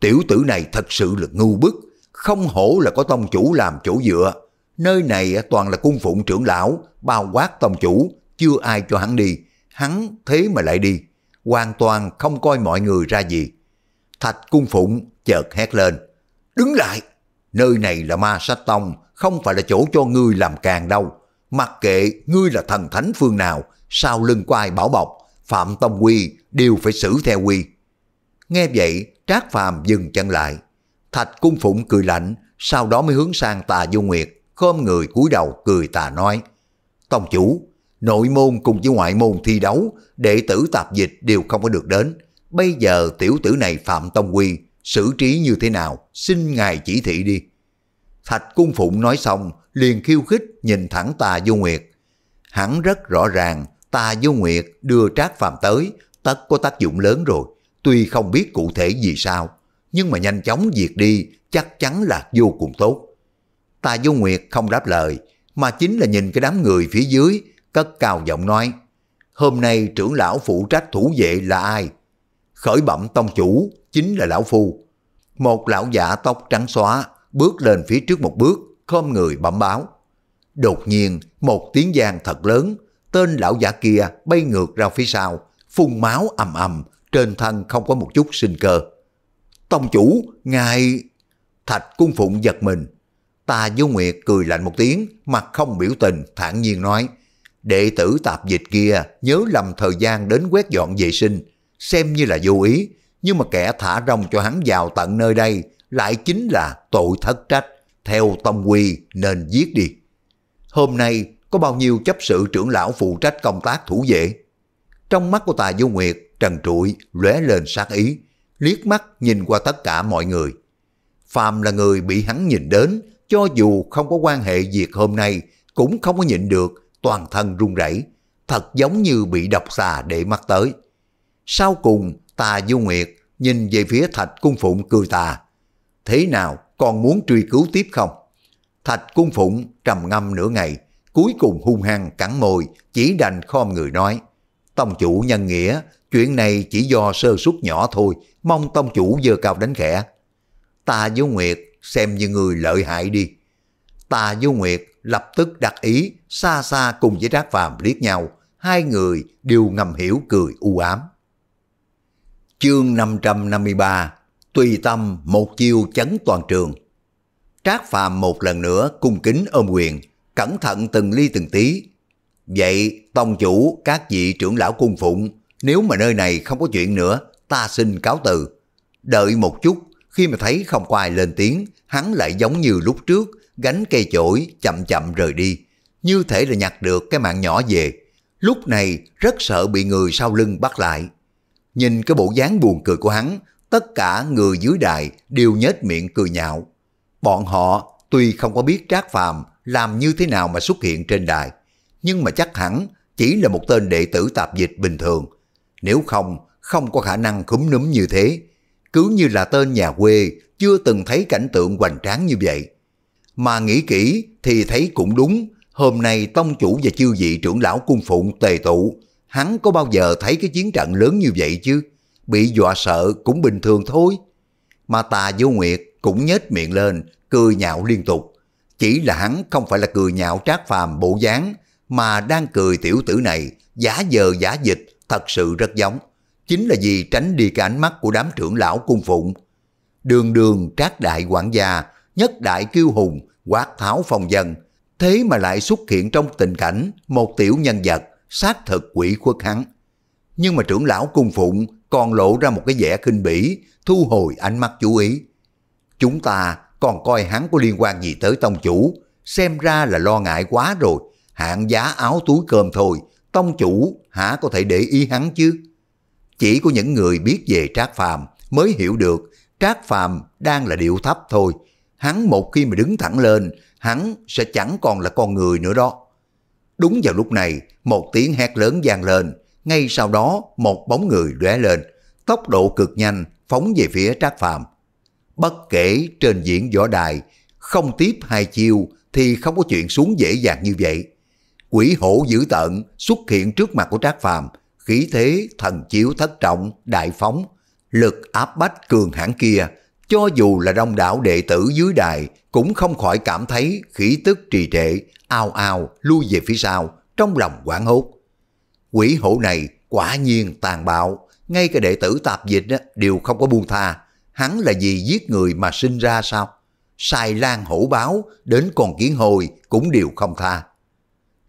tiểu tử này thật sự là ngu bức, không hổ là có tông chủ làm chỗ dựa. Nơi này toàn là cung phụng trưởng lão, bao quát tông chủ, chưa ai cho hắn đi, hắn thế mà lại đi, hoàn toàn không coi mọi người ra gì. Thạch cung phụng chợt hét lên, đứng lại, nơi này là ma sách tông, không phải là chỗ cho ngươi làm càng đâu, mặc kệ ngươi là thần thánh phương nào, sau lưng quai bảo bọc, phạm tông quy đều phải xử theo quy. Nghe vậy, Trác Phàm dừng chân lại. Thạch Cung Phụng cười lạnh, sau đó mới hướng sang Tà Du Nguyệt, khom người cúi đầu cười tà nói. Tông chủ, nội môn cùng với ngoại môn thi đấu, đệ tử tạp dịch đều không có được đến. Bây giờ tiểu tử này phạm tông quy, xử trí như thế nào, xin ngài chỉ thị đi. Thạch Cung Phụng nói xong, liền khiêu khích nhìn thẳng Tà Du Nguyệt. Hắn rất rõ ràng, Tà Du Nguyệt đưa Trác Phàm tới, tất có tác dụng lớn rồi. Tuy không biết cụ thể vì sao, nhưng mà nhanh chóng diệt đi chắc chắn là vô cùng tốt. Tà vô nguyệt không đáp lời, mà chính là nhìn cái đám người phía dưới, cất cao giọng nói. Hôm nay trưởng lão phụ trách thủ vệ là ai? Khởi bẩm tông chủ, chính là lão phu. Một lão giả tóc trắng xóa, bước lên phía trước một bước, khom người bẩm báo. Đột nhiên, một tiếng giang thật lớn, tên lão giả kia bay ngược ra phía sau, phun máu ầm ầm, trên thân không có một chút sinh cơ. Tông chủ, ngài... Thạch cung phụng giật mình. Ta vô nguyệt cười lạnh một tiếng, mặt không biểu tình, thản nhiên nói. Đệ tử tạp dịch kia nhớ lầm thời gian đến quét dọn vệ sinh, xem như là vô ý, nhưng mà kẻ thả rong cho hắn vào tận nơi đây lại chính là tội thất trách, theo tông quy nên giết đi. Hôm nay có bao nhiêu chấp sự trưởng lão phụ trách công tác thủ vệ? Trong mắt của tà vô nguyệt Trần Trụi lóe lên sát ý, liếc mắt nhìn qua tất cả mọi người. Phàm là người bị hắn nhìn đến, cho dù không có quan hệ việc hôm nay, cũng không có nhịn được, toàn thân run rẩy, thật giống như bị độc xà để mắt tới. Sau cùng, tà du nguyệt nhìn về phía thạch cung phụng cười tà. Thế nào, còn muốn truy cứu tiếp không? Thạch cung phụng trầm ngâm nửa ngày, cuối cùng hung hăng cắn môi, chỉ đành khom người nói. Tông chủ nhân nghĩa Chuyện này chỉ do sơ suất nhỏ thôi, mong tông chủ dơ cao đánh khẽ. Ta vô nguyệt xem như người lợi hại đi. Ta vô nguyệt lập tức đặt ý, xa xa cùng với Trác Phàm liếc nhau, hai người đều ngầm hiểu cười u ám. Chương 553 Tùy tâm một chiêu chấn toàn trường Trác Phàm một lần nữa cung kính ôm quyền, cẩn thận từng ly từng tí. Vậy tông chủ các vị trưởng lão cung phụng nếu mà nơi này không có chuyện nữa, ta xin cáo từ. Đợi một chút, khi mà thấy không có ai lên tiếng, hắn lại giống như lúc trước, gánh cây chổi chậm chậm rời đi. Như thể là nhặt được cái mạng nhỏ về. Lúc này rất sợ bị người sau lưng bắt lại. Nhìn cái bộ dáng buồn cười của hắn, tất cả người dưới đài đều nhếch miệng cười nhạo. Bọn họ tuy không có biết Trác Phàm làm như thế nào mà xuất hiện trên đài, nhưng mà chắc hẳn chỉ là một tên đệ tử tạp dịch bình thường, nếu không, không có khả năng khúm núm như thế. Cứ như là tên nhà quê chưa từng thấy cảnh tượng hoành tráng như vậy. Mà nghĩ kỹ thì thấy cũng đúng, hôm nay tông chủ và chư vị trưởng lão cung phụng tề tụ, hắn có bao giờ thấy cái chiến trận lớn như vậy chứ? Bị dọa sợ cũng bình thường thôi. Mà tà vô nguyệt cũng nhếch miệng lên, cười nhạo liên tục. Chỉ là hắn không phải là cười nhạo trác phàm bộ dáng, mà đang cười tiểu tử này, giả giờ giả dịch, thật sự rất giống. Chính là vì tránh đi cái ánh mắt của đám trưởng lão cung phụng. Đường đường trác đại quản gia, nhất đại kiêu hùng, quát tháo phòng dân. Thế mà lại xuất hiện trong tình cảnh một tiểu nhân vật xác thực quỷ khuất hắn. Nhưng mà trưởng lão cung phụng còn lộ ra một cái vẻ khinh bỉ, thu hồi ánh mắt chú ý. Chúng ta còn coi hắn có liên quan gì tới tông chủ, xem ra là lo ngại quá rồi, hạng giá áo túi cơm thôi, tông chủ hả có thể để ý hắn chứ? Chỉ có những người biết về Trác Phàm mới hiểu được Trác Phàm đang là điệu thấp thôi. Hắn một khi mà đứng thẳng lên, hắn sẽ chẳng còn là con người nữa đó. Đúng vào lúc này, một tiếng hét lớn vang lên, ngay sau đó một bóng người lóe lên, tốc độ cực nhanh phóng về phía Trác Phàm. Bất kể trên diễn võ đài, không tiếp hai chiêu thì không có chuyện xuống dễ dàng như vậy quỷ hổ dữ tợn xuất hiện trước mặt của Trác Phàm, khí thế thần chiếu thất trọng, đại phóng, lực áp bách cường hãn kia, cho dù là đông đảo đệ tử dưới đài cũng không khỏi cảm thấy khí tức trì trệ, ao ao lui về phía sau, trong lòng quảng hốt. Quỷ hổ này quả nhiên tàn bạo, ngay cả đệ tử tạp dịch đều không có buông tha, hắn là gì giết người mà sinh ra sao? Sai lan hổ báo, đến còn kiến hồi cũng đều không tha.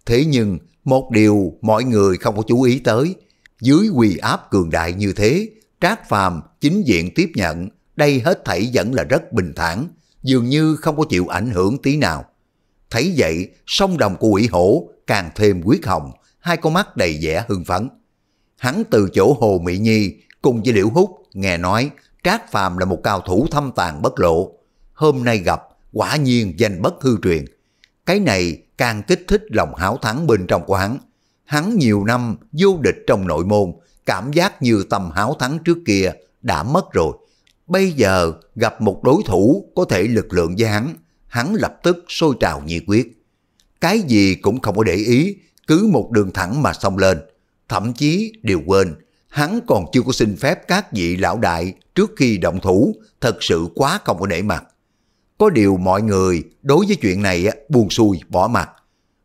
Thế nhưng, một điều mọi người không có chú ý tới, dưới quỳ áp cường đại như thế, Trác Phàm chính diện tiếp nhận, đây hết thảy vẫn là rất bình thản, dường như không có chịu ảnh hưởng tí nào. Thấy vậy, song đồng của quỷ hổ càng thêm quyết hồng, hai con mắt đầy vẻ hưng phấn. Hắn từ chỗ Hồ Mỹ Nhi cùng với Liễu Húc nghe nói Trác Phàm là một cao thủ thâm tàng bất lộ. Hôm nay gặp, quả nhiên danh bất hư truyền. Cái này càng kích thích lòng hảo thắng bên trong của hắn. Hắn nhiều năm vô địch trong nội môn, cảm giác như tầm hảo thắng trước kia đã mất rồi. Bây giờ gặp một đối thủ có thể lực lượng với hắn, hắn lập tức sôi trào nhiệt quyết. Cái gì cũng không có để ý, cứ một đường thẳng mà xông lên. Thậm chí đều quên, hắn còn chưa có xin phép các vị lão đại trước khi động thủ, thật sự quá không có nể mặt. Có điều mọi người đối với chuyện này buồn xuôi bỏ mặt.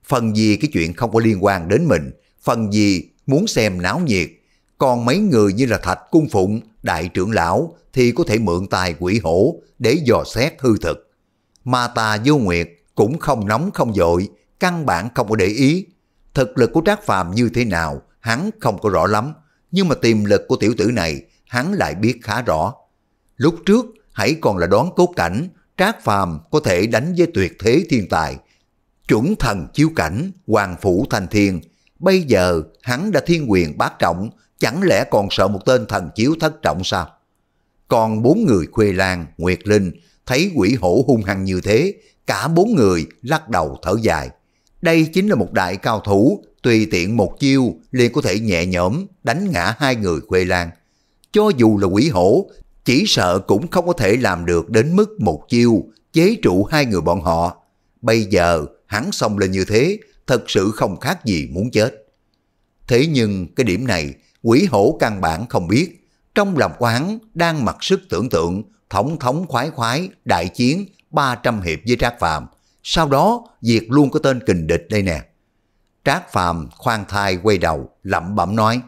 Phần gì cái chuyện không có liên quan đến mình, phần gì muốn xem náo nhiệt. Còn mấy người như là Thạch Cung Phụng, Đại trưởng Lão thì có thể mượn tài quỷ hổ để dò xét hư thực. ma tà vô nguyệt cũng không nóng không dội, căn bản không có để ý. Thực lực của Trác Phàm như thế nào hắn không có rõ lắm, nhưng mà tiềm lực của tiểu tử này hắn lại biết khá rõ. Lúc trước hãy còn là đoán cốt cảnh Trác Phàm có thể đánh với tuyệt thế thiên tài. Chuẩn thần chiếu cảnh, hoàng phủ thành thiên. Bây giờ hắn đã thiên quyền bát trọng, chẳng lẽ còn sợ một tên thần chiếu thất trọng sao? Còn bốn người Khuê Lan, Nguyệt Linh, thấy quỷ hổ hung hăng như thế, cả bốn người lắc đầu thở dài. Đây chính là một đại cao thủ, tùy tiện một chiêu liền có thể nhẹ nhõm đánh ngã hai người Khuê Lan. Cho dù là quỷ hổ, chỉ sợ cũng không có thể làm được đến mức một chiêu chế trụ hai người bọn họ. Bây giờ hắn xông lên như thế, thật sự không khác gì muốn chết. Thế nhưng cái điểm này, quỷ hổ căn bản không biết. Trong lòng của hắn đang mặc sức tưởng tượng, thống thống khoái khoái, đại chiến 300 hiệp với Trác Phàm Sau đó, diệt luôn có tên kình địch đây nè. Trác Phàm khoan thai quay đầu, lẩm bẩm nói,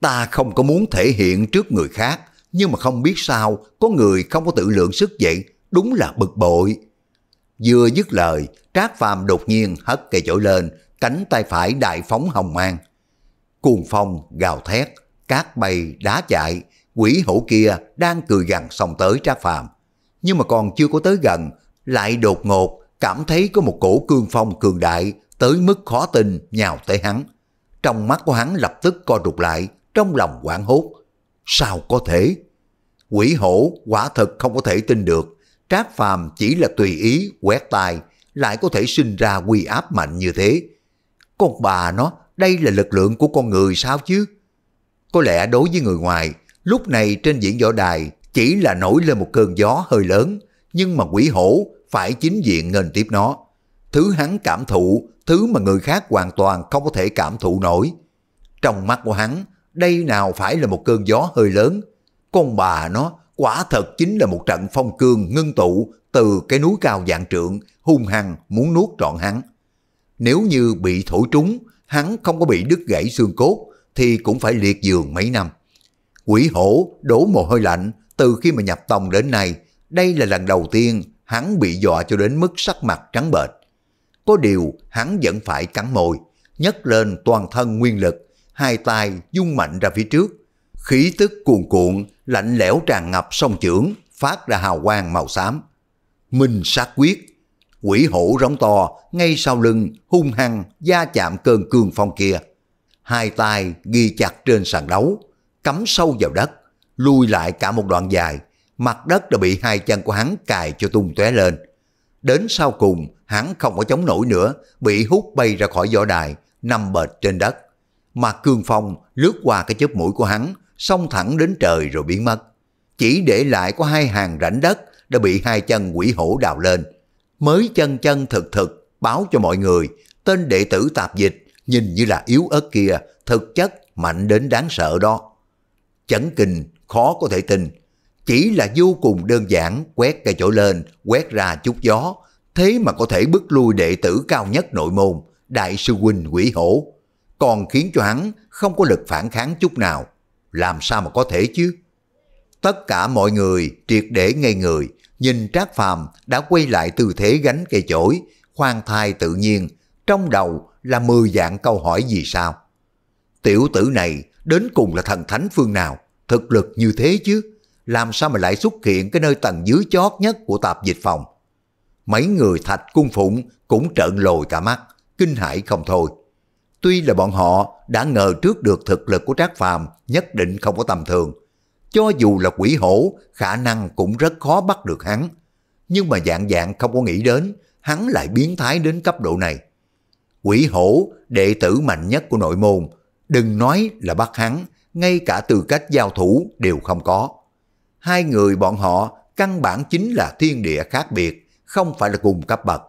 ta không có muốn thể hiện trước người khác nhưng mà không biết sao có người không có tự lượng sức vậy, đúng là bực bội. Vừa dứt lời, Trác Phàm đột nhiên hất cây chổi lên, cánh tay phải đại phóng hồng mang. Cuồng phong gào thét, cát bay đá chạy, quỷ hổ kia đang cười gằn xông tới Trác Phàm, nhưng mà còn chưa có tới gần, lại đột ngột cảm thấy có một cổ cương phong cường đại tới mức khó tin nhào tới hắn. Trong mắt của hắn lập tức co rụt lại, trong lòng quảng hốt, Sao có thể? Quỷ hổ quả thật không có thể tin được. Trác phàm chỉ là tùy ý, quét tài, lại có thể sinh ra quy áp mạnh như thế. Con bà nó, đây là lực lượng của con người sao chứ? Có lẽ đối với người ngoài, lúc này trên diễn võ đài chỉ là nổi lên một cơn gió hơi lớn, nhưng mà quỷ hổ phải chính diện nghênh tiếp nó. Thứ hắn cảm thụ, thứ mà người khác hoàn toàn không có thể cảm thụ nổi. Trong mắt của hắn, đây nào phải là một cơn gió hơi lớn. Con bà nó quả thật chính là một trận phong cương ngưng tụ từ cái núi cao dạng trượng, hung hăng muốn nuốt trọn hắn. Nếu như bị thổi trúng, hắn không có bị đứt gãy xương cốt, thì cũng phải liệt giường mấy năm. Quỷ hổ đổ mồ hôi lạnh từ khi mà nhập tông đến nay, đây là lần đầu tiên hắn bị dọa cho đến mức sắc mặt trắng bệch. Có điều hắn vẫn phải cắn môi, nhấc lên toàn thân nguyên lực, hai tay dung mạnh ra phía trước. Khí tức cuồn cuộn, lạnh lẽo tràn ngập sông trưởng phát ra hào quang màu xám. Minh sát quyết, quỷ hổ rống to, ngay sau lưng, hung hăng, da chạm cơn cương phong kia. Hai tay ghi chặt trên sàn đấu, cắm sâu vào đất, lui lại cả một đoạn dài, mặt đất đã bị hai chân của hắn cài cho tung tóe lên. Đến sau cùng, hắn không có chống nổi nữa, bị hút bay ra khỏi võ đài, nằm bệt trên đất. Mạc Cương Phong lướt qua cái chớp mũi của hắn, xông thẳng đến trời rồi biến mất. Chỉ để lại có hai hàng rảnh đất đã bị hai chân quỷ hổ đào lên. Mới chân chân thực thực báo cho mọi người, tên đệ tử tạp dịch nhìn như là yếu ớt kia, thực chất mạnh đến đáng sợ đó. Chấn kinh, khó có thể tin. Chỉ là vô cùng đơn giản, quét cây chỗ lên, quét ra chút gió, thế mà có thể bức lui đệ tử cao nhất nội môn, đại sư huynh quỷ hổ còn khiến cho hắn không có lực phản kháng chút nào. Làm sao mà có thể chứ? Tất cả mọi người triệt để ngây người, nhìn Trác Phàm đã quay lại tư thế gánh cây chổi, khoan thai tự nhiên, trong đầu là mười dạng câu hỏi gì sao? Tiểu tử này đến cùng là thần thánh phương nào, thực lực như thế chứ? Làm sao mà lại xuất hiện cái nơi tầng dưới chót nhất của tạp dịch phòng? Mấy người thạch cung phụng cũng trợn lồi cả mắt, kinh hãi không thôi. Tuy là bọn họ đã ngờ trước được thực lực của Trác Phàm nhất định không có tầm thường. Cho dù là quỷ hổ, khả năng cũng rất khó bắt được hắn. Nhưng mà dạng dạng không có nghĩ đến, hắn lại biến thái đến cấp độ này. Quỷ hổ, đệ tử mạnh nhất của nội môn, đừng nói là bắt hắn, ngay cả từ cách giao thủ đều không có. Hai người bọn họ căn bản chính là thiên địa khác biệt, không phải là cùng cấp bậc.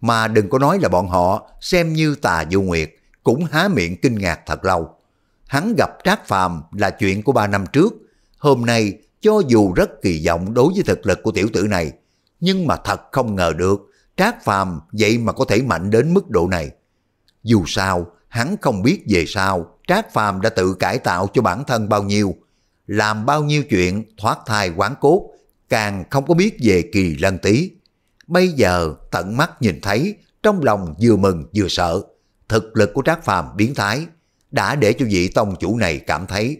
Mà đừng có nói là bọn họ xem như tà du nguyệt, cũng há miệng kinh ngạc thật lâu. Hắn gặp Trác Phàm là chuyện của ba năm trước, hôm nay cho dù rất kỳ vọng đối với thực lực của tiểu tử này, nhưng mà thật không ngờ được Trác Phàm vậy mà có thể mạnh đến mức độ này. Dù sao, hắn không biết về sao Trác Phàm đã tự cải tạo cho bản thân bao nhiêu, làm bao nhiêu chuyện thoát thai quán cốt, càng không có biết về kỳ lân tí. Bây giờ tận mắt nhìn thấy, trong lòng vừa mừng vừa sợ thực lực của Trác Phàm biến thái đã để cho vị tông chủ này cảm thấy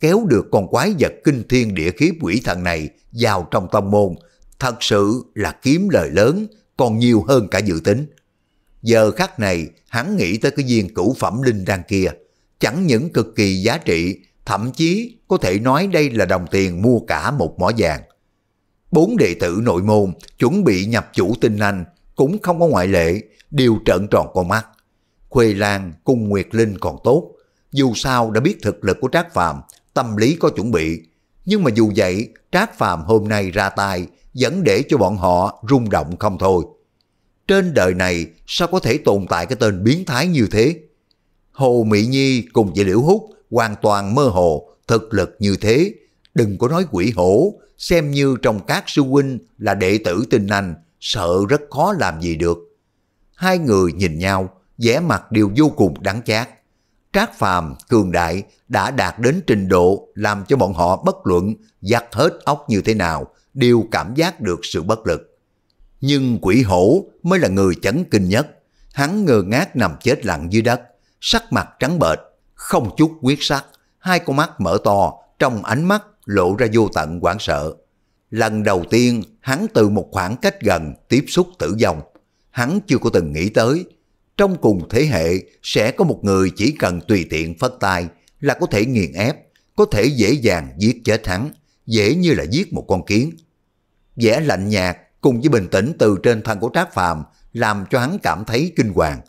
kéo được con quái vật kinh thiên địa khí quỷ thần này vào trong tông môn thật sự là kiếm lời lớn còn nhiều hơn cả dự tính. Giờ khắc này hắn nghĩ tới cái viên cửu phẩm linh đan kia chẳng những cực kỳ giá trị thậm chí có thể nói đây là đồng tiền mua cả một mỏ vàng. Bốn đệ tử nội môn chuẩn bị nhập chủ tinh anh cũng không có ngoại lệ, đều trợn tròn con mắt. Khuê Lan cùng Nguyệt Linh còn tốt. Dù sao đã biết thực lực của Trác Phạm, tâm lý có chuẩn bị. Nhưng mà dù vậy, Trác Phạm hôm nay ra tay vẫn để cho bọn họ rung động không thôi. Trên đời này sao có thể tồn tại cái tên biến thái như thế? Hồ Mỹ Nhi cùng với Liễu Hút hoàn toàn mơ hồ, thực lực như thế. Đừng có nói quỷ hổ, xem như trong các sư huynh là đệ tử tinh anh, sợ rất khó làm gì được. Hai người nhìn nhau, vẻ mặt đều vô cùng đáng chát. Trác Phàm, Cường Đại đã đạt đến trình độ làm cho bọn họ bất luận giặt hết óc như thế nào, đều cảm giác được sự bất lực. Nhưng quỷ hổ mới là người chấn kinh nhất. Hắn ngơ ngác nằm chết lặng dưới đất, sắc mặt trắng bệch, không chút quyết sắc, hai con mắt mở to, trong ánh mắt lộ ra vô tận hoảng sợ. Lần đầu tiên, hắn từ một khoảng cách gần tiếp xúc tử vong. Hắn chưa có từng nghĩ tới trong cùng thế hệ sẽ có một người chỉ cần tùy tiện phất tay là có thể nghiền ép, có thể dễ dàng giết chết hắn, dễ như là giết một con kiến. Vẻ lạnh nhạt cùng với bình tĩnh từ trên thân của Trác Phàm làm cho hắn cảm thấy kinh hoàng.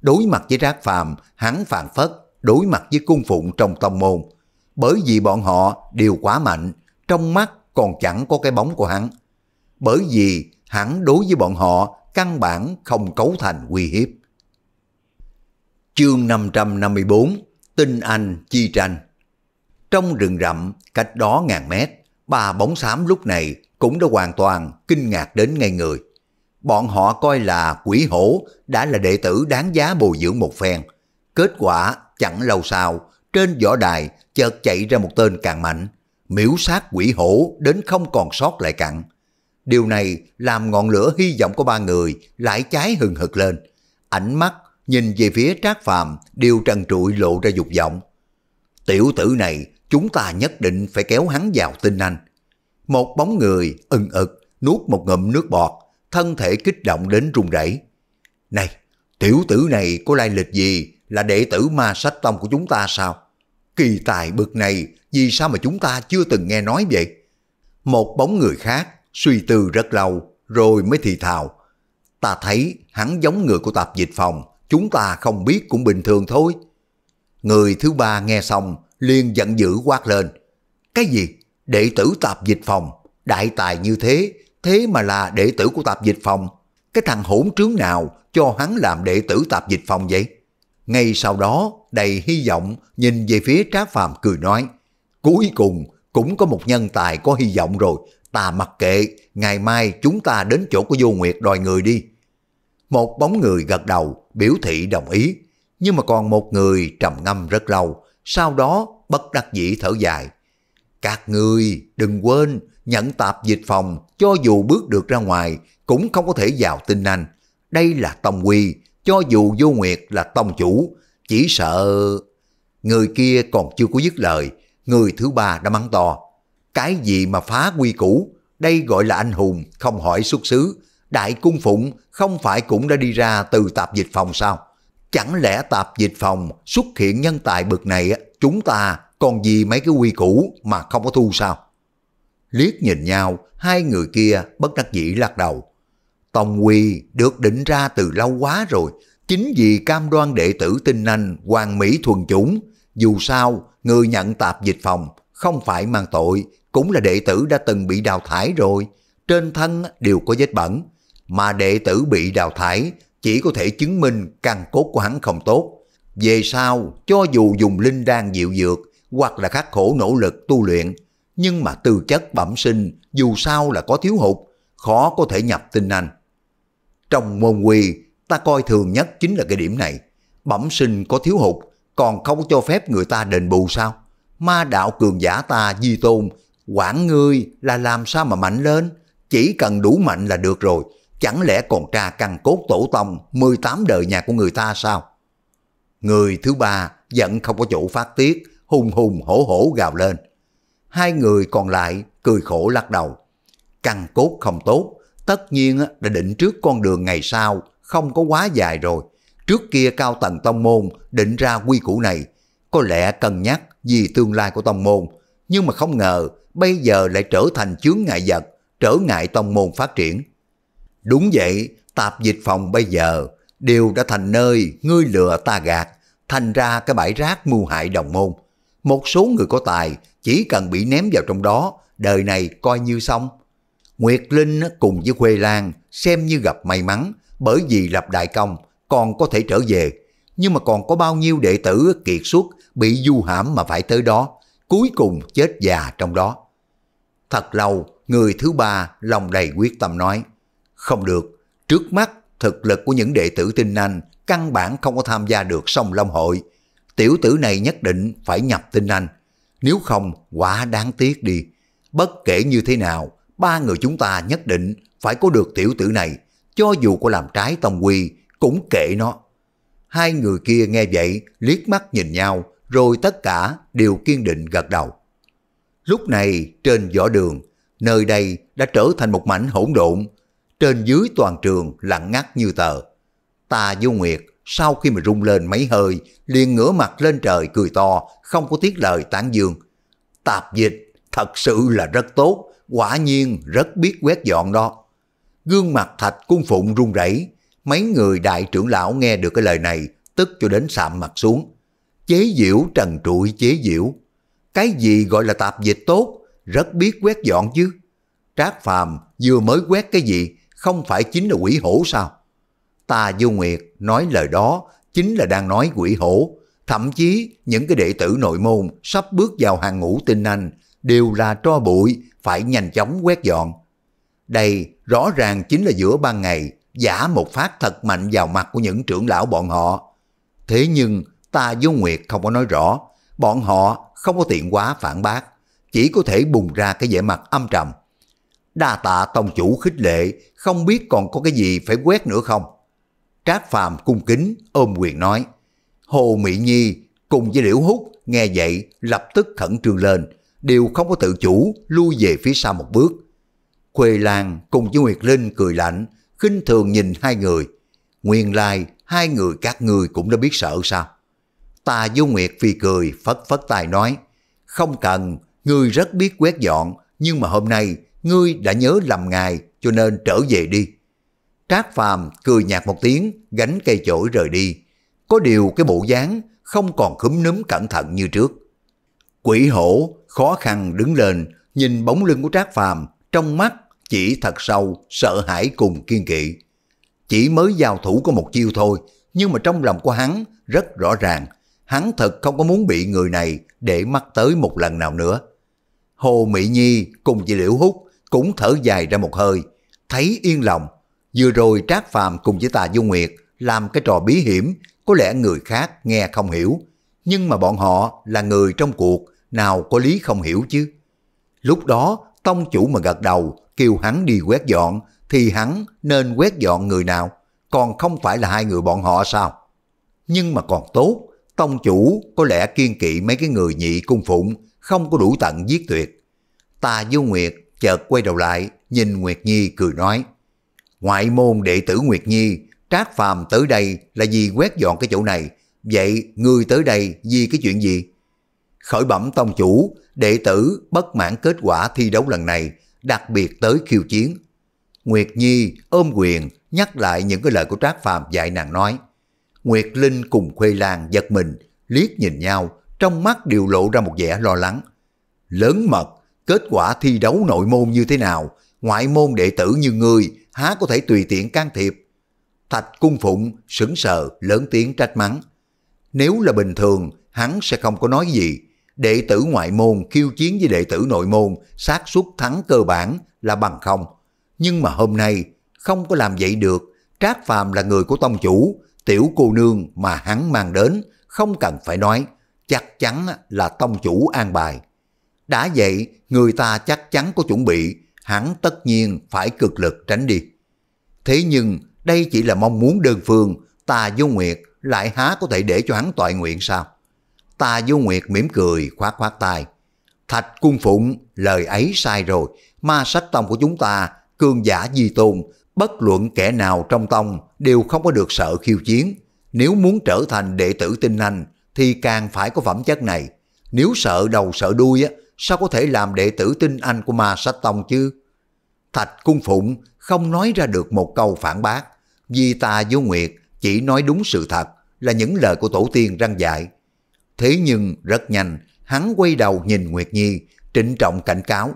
Đối mặt với Trác Phàm, hắn phàn phất, đối mặt với cung phụng trong tông môn, bởi vì bọn họ đều quá mạnh, trong mắt còn chẳng có cái bóng của hắn. Bởi vì hắn đối với bọn họ căn bản không cấu thành uy hiếp. Chương 554 Tinh Anh Chi Tranh Trong rừng rậm, cách đó ngàn mét, ba bóng xám lúc này cũng đã hoàn toàn kinh ngạc đến ngay người. Bọn họ coi là quỷ hổ đã là đệ tử đáng giá bồi dưỡng một phen. Kết quả chẳng lâu sau, trên võ đài chợt chạy ra một tên càng mạnh, miễu sát quỷ hổ đến không còn sót lại cặn. Điều này làm ngọn lửa hy vọng của ba người lại cháy hừng hực lên. Ánh mắt nhìn về phía Trác Phàm đều trần trụi lộ ra dục vọng. Tiểu tử này, chúng ta nhất định phải kéo hắn vào tinh anh. Một bóng người ưng ực, nuốt một ngụm nước bọt, thân thể kích động đến run rẩy. Này, tiểu tử này có lai lịch gì là đệ tử ma sách tông của chúng ta sao? Kỳ tài bực này, vì sao mà chúng ta chưa từng nghe nói vậy? Một bóng người khác suy tư rất lâu rồi mới thì thào. Ta thấy hắn giống người của tạp dịch phòng, chúng ta không biết cũng bình thường thôi. Người thứ ba nghe xong, liền giận dữ quát lên. Cái gì? Đệ tử tạp dịch phòng, đại tài như thế, thế mà là đệ tử của tạp dịch phòng. Cái thằng hỗn trướng nào cho hắn làm đệ tử tạp dịch phòng vậy? Ngay sau đó, đầy hy vọng nhìn về phía Trác Phàm cười nói, cuối cùng cũng có một nhân tài có hy vọng rồi, ta mặc kệ, ngày mai chúng ta đến chỗ của Vô Nguyệt đòi người đi. Một bóng người gật đầu, biểu thị đồng ý, nhưng mà còn một người trầm ngâm rất lâu, sau đó bất đắc dĩ thở dài. Các người đừng quên nhận tạp dịch phòng cho dù bước được ra ngoài cũng không có thể vào tinh anh. Đây là tông quy, cho dù vô nguyệt là tông chủ, chỉ sợ... Người kia còn chưa có dứt lời, người thứ ba đã mắng to. Cái gì mà phá quy củ, đây gọi là anh hùng, không hỏi xuất xứ, Đại Cung Phụng không phải cũng đã đi ra từ tạp dịch phòng sao? Chẳng lẽ tạp dịch phòng xuất hiện nhân tài bực này chúng ta còn gì mấy cái quy củ mà không có thu sao? Liếc nhìn nhau, hai người kia bất đắc dĩ lắc đầu. Tông quy được định ra từ lâu quá rồi, chính vì cam đoan đệ tử tinh anh hoàng mỹ thuần chủng, dù sao người nhận tạp dịch phòng không phải mang tội, cũng là đệ tử đã từng bị đào thải rồi, trên thân đều có vết bẩn, mà đệ tử bị đào thải chỉ có thể chứng minh căn cốt của hắn không tốt. Về sau, cho dù dùng linh đan dịu dược hoặc là khắc khổ nỗ lực tu luyện, nhưng mà tư chất bẩm sinh dù sao là có thiếu hụt, khó có thể nhập tinh anh. Trong môn quy, ta coi thường nhất chính là cái điểm này. Bẩm sinh có thiếu hụt, còn không cho phép người ta đền bù sao? Ma đạo cường giả ta di tôn, quản ngươi là làm sao mà mạnh lên, chỉ cần đủ mạnh là được rồi chẳng lẽ còn tra căn cốt tổ tông 18 đời nhà của người ta sao? Người thứ ba giận không có chỗ phát tiết, hùng hùng hổ hổ gào lên. Hai người còn lại cười khổ lắc đầu. Căn cốt không tốt, tất nhiên đã định trước con đường ngày sau, không có quá dài rồi. Trước kia cao tầng tông môn định ra quy củ này, có lẽ cân nhắc vì tương lai của tông môn, nhưng mà không ngờ bây giờ lại trở thành chướng ngại vật, trở ngại tông môn phát triển. Đúng vậy, tạp dịch phòng bây giờ đều đã thành nơi ngươi lừa ta gạt, thành ra cái bãi rác mưu hại đồng môn. Một số người có tài chỉ cần bị ném vào trong đó, đời này coi như xong. Nguyệt Linh cùng với Khuê Lan xem như gặp may mắn bởi vì lập đại công còn có thể trở về. Nhưng mà còn có bao nhiêu đệ tử kiệt xuất bị du hãm mà phải tới đó, cuối cùng chết già trong đó. Thật lâu, người thứ ba lòng đầy quyết tâm nói. Không được, trước mắt thực lực của những đệ tử tinh anh căn bản không có tham gia được sông Long Hội. Tiểu tử này nhất định phải nhập tinh anh. Nếu không, quá đáng tiếc đi. Bất kể như thế nào, ba người chúng ta nhất định phải có được tiểu tử này. Cho dù có làm trái tông quy, cũng kệ nó. Hai người kia nghe vậy, liếc mắt nhìn nhau, rồi tất cả đều kiên định gật đầu. Lúc này, trên võ đường, nơi đây đã trở thành một mảnh hỗn độn trên dưới toàn trường lặng ngắt như tờ. Ta vô nguyệt, sau khi mà rung lên mấy hơi, liền ngửa mặt lên trời cười to, không có tiếc lời tán dương. Tạp dịch, thật sự là rất tốt, quả nhiên rất biết quét dọn đó. Gương mặt thạch cung phụng run rẩy mấy người đại trưởng lão nghe được cái lời này, tức cho đến sạm mặt xuống. Chế diễu trần trụi chế diễu. Cái gì gọi là tạp dịch tốt, rất biết quét dọn chứ. Trác Phàm vừa mới quét cái gì không phải chính là quỷ hổ sao? Ta vô nguyệt nói lời đó chính là đang nói quỷ hổ, thậm chí những cái đệ tử nội môn sắp bước vào hàng ngũ tinh anh đều là tro bụi, phải nhanh chóng quét dọn. Đây rõ ràng chính là giữa ban ngày, giả một phát thật mạnh vào mặt của những trưởng lão bọn họ. Thế nhưng ta vô nguyệt không có nói rõ, bọn họ không có tiện quá phản bác, chỉ có thể bùng ra cái vẻ mặt âm trầm đa tạ tông chủ khích lệ, không biết còn có cái gì phải quét nữa không? Trác Phàm cung kính, ôm quyền nói. Hồ Mỹ Nhi cùng với Liễu Húc nghe vậy lập tức khẩn trương lên, đều không có tự chủ, lui về phía sau một bước. Khuê Lan cùng với Nguyệt Linh cười lạnh, khinh thường nhìn hai người. Nguyên lai, hai người các người cũng đã biết sợ sao? Tà Du Nguyệt phi cười, phất phất tài nói, không cần, người rất biết quét dọn, nhưng mà hôm nay ngươi đã nhớ lầm ngài cho nên trở về đi. Trác Phàm cười nhạt một tiếng, gánh cây chổi rời đi. Có điều cái bộ dáng không còn khúm núm cẩn thận như trước. Quỷ hổ khó khăn đứng lên, nhìn bóng lưng của Trác Phàm trong mắt chỉ thật sâu, sợ hãi cùng kiên kỵ. Chỉ mới giao thủ có một chiêu thôi, nhưng mà trong lòng của hắn rất rõ ràng, hắn thật không có muốn bị người này để mắt tới một lần nào nữa. Hồ Mỹ Nhi cùng chị Liễu Hút cũng thở dài ra một hơi, thấy yên lòng. Vừa rồi Trác Phàm cùng với Tà Du Nguyệt làm cái trò bí hiểm, có lẽ người khác nghe không hiểu, nhưng mà bọn họ là người trong cuộc, nào có lý không hiểu chứ. Lúc đó, tông chủ mà gật đầu, kêu hắn đi quét dọn, thì hắn nên quét dọn người nào, còn không phải là hai người bọn họ sao? Nhưng mà còn tốt, tông chủ có lẽ kiên kỵ mấy cái người nhị cung phụng, không có đủ tận giết tuyệt. Tà Du Nguyệt chợt quay đầu lại, nhìn Nguyệt Nhi cười nói. Ngoại môn đệ tử Nguyệt Nhi, Trác Phàm tới đây là vì quét dọn cái chỗ này, vậy ngươi tới đây vì cái chuyện gì? Khởi bẩm tông chủ, đệ tử bất mãn kết quả thi đấu lần này, đặc biệt tới khiêu chiến. Nguyệt Nhi ôm quyền nhắc lại những cái lời của Trác Phàm dạy nàng nói. Nguyệt Linh cùng Khuê Lan giật mình, liếc nhìn nhau, trong mắt đều lộ ra một vẻ lo lắng. Lớn mật, kết quả thi đấu nội môn như thế nào, ngoại môn đệ tử như người há có thể tùy tiện can thiệp. Thạch Cung Phụng sững sờ lớn tiếng trách mắng. Nếu là bình thường, hắn sẽ không có nói gì. Đệ tử ngoại môn khiêu chiến với đệ tử nội môn, xác suất thắng cơ bản là bằng không. Nhưng mà hôm nay, không có làm vậy được. Trác Phàm là người của tông chủ, tiểu cô nương mà hắn mang đến, không cần phải nói, chắc chắn là tông chủ an bài. Đã vậy, người ta chắc chắn có chuẩn bị, hắn tất nhiên phải cực lực tránh đi. Thế nhưng, đây chỉ là mong muốn đơn phương, ta vô nguyệt lại há có thể để cho hắn toại nguyện sao? Ta vô nguyệt mỉm cười, khoát khoát tay. Thạch cung phụng, lời ấy sai rồi, ma sách tông của chúng ta, cương giả di tôn, bất luận kẻ nào trong tông đều không có được sợ khiêu chiến. Nếu muốn trở thành đệ tử tinh anh, thì càng phải có phẩm chất này. Nếu sợ đầu sợ đuôi á, sao có thể làm đệ tử tinh anh của ma sách tông chứ? Thạch Cung Phụng không nói ra được một câu phản bác, vì ta vô nguyệt chỉ nói đúng sự thật là những lời của tổ tiên răng dạy. Thế nhưng rất nhanh, hắn quay đầu nhìn Nguyệt Nhi, trịnh trọng cảnh cáo.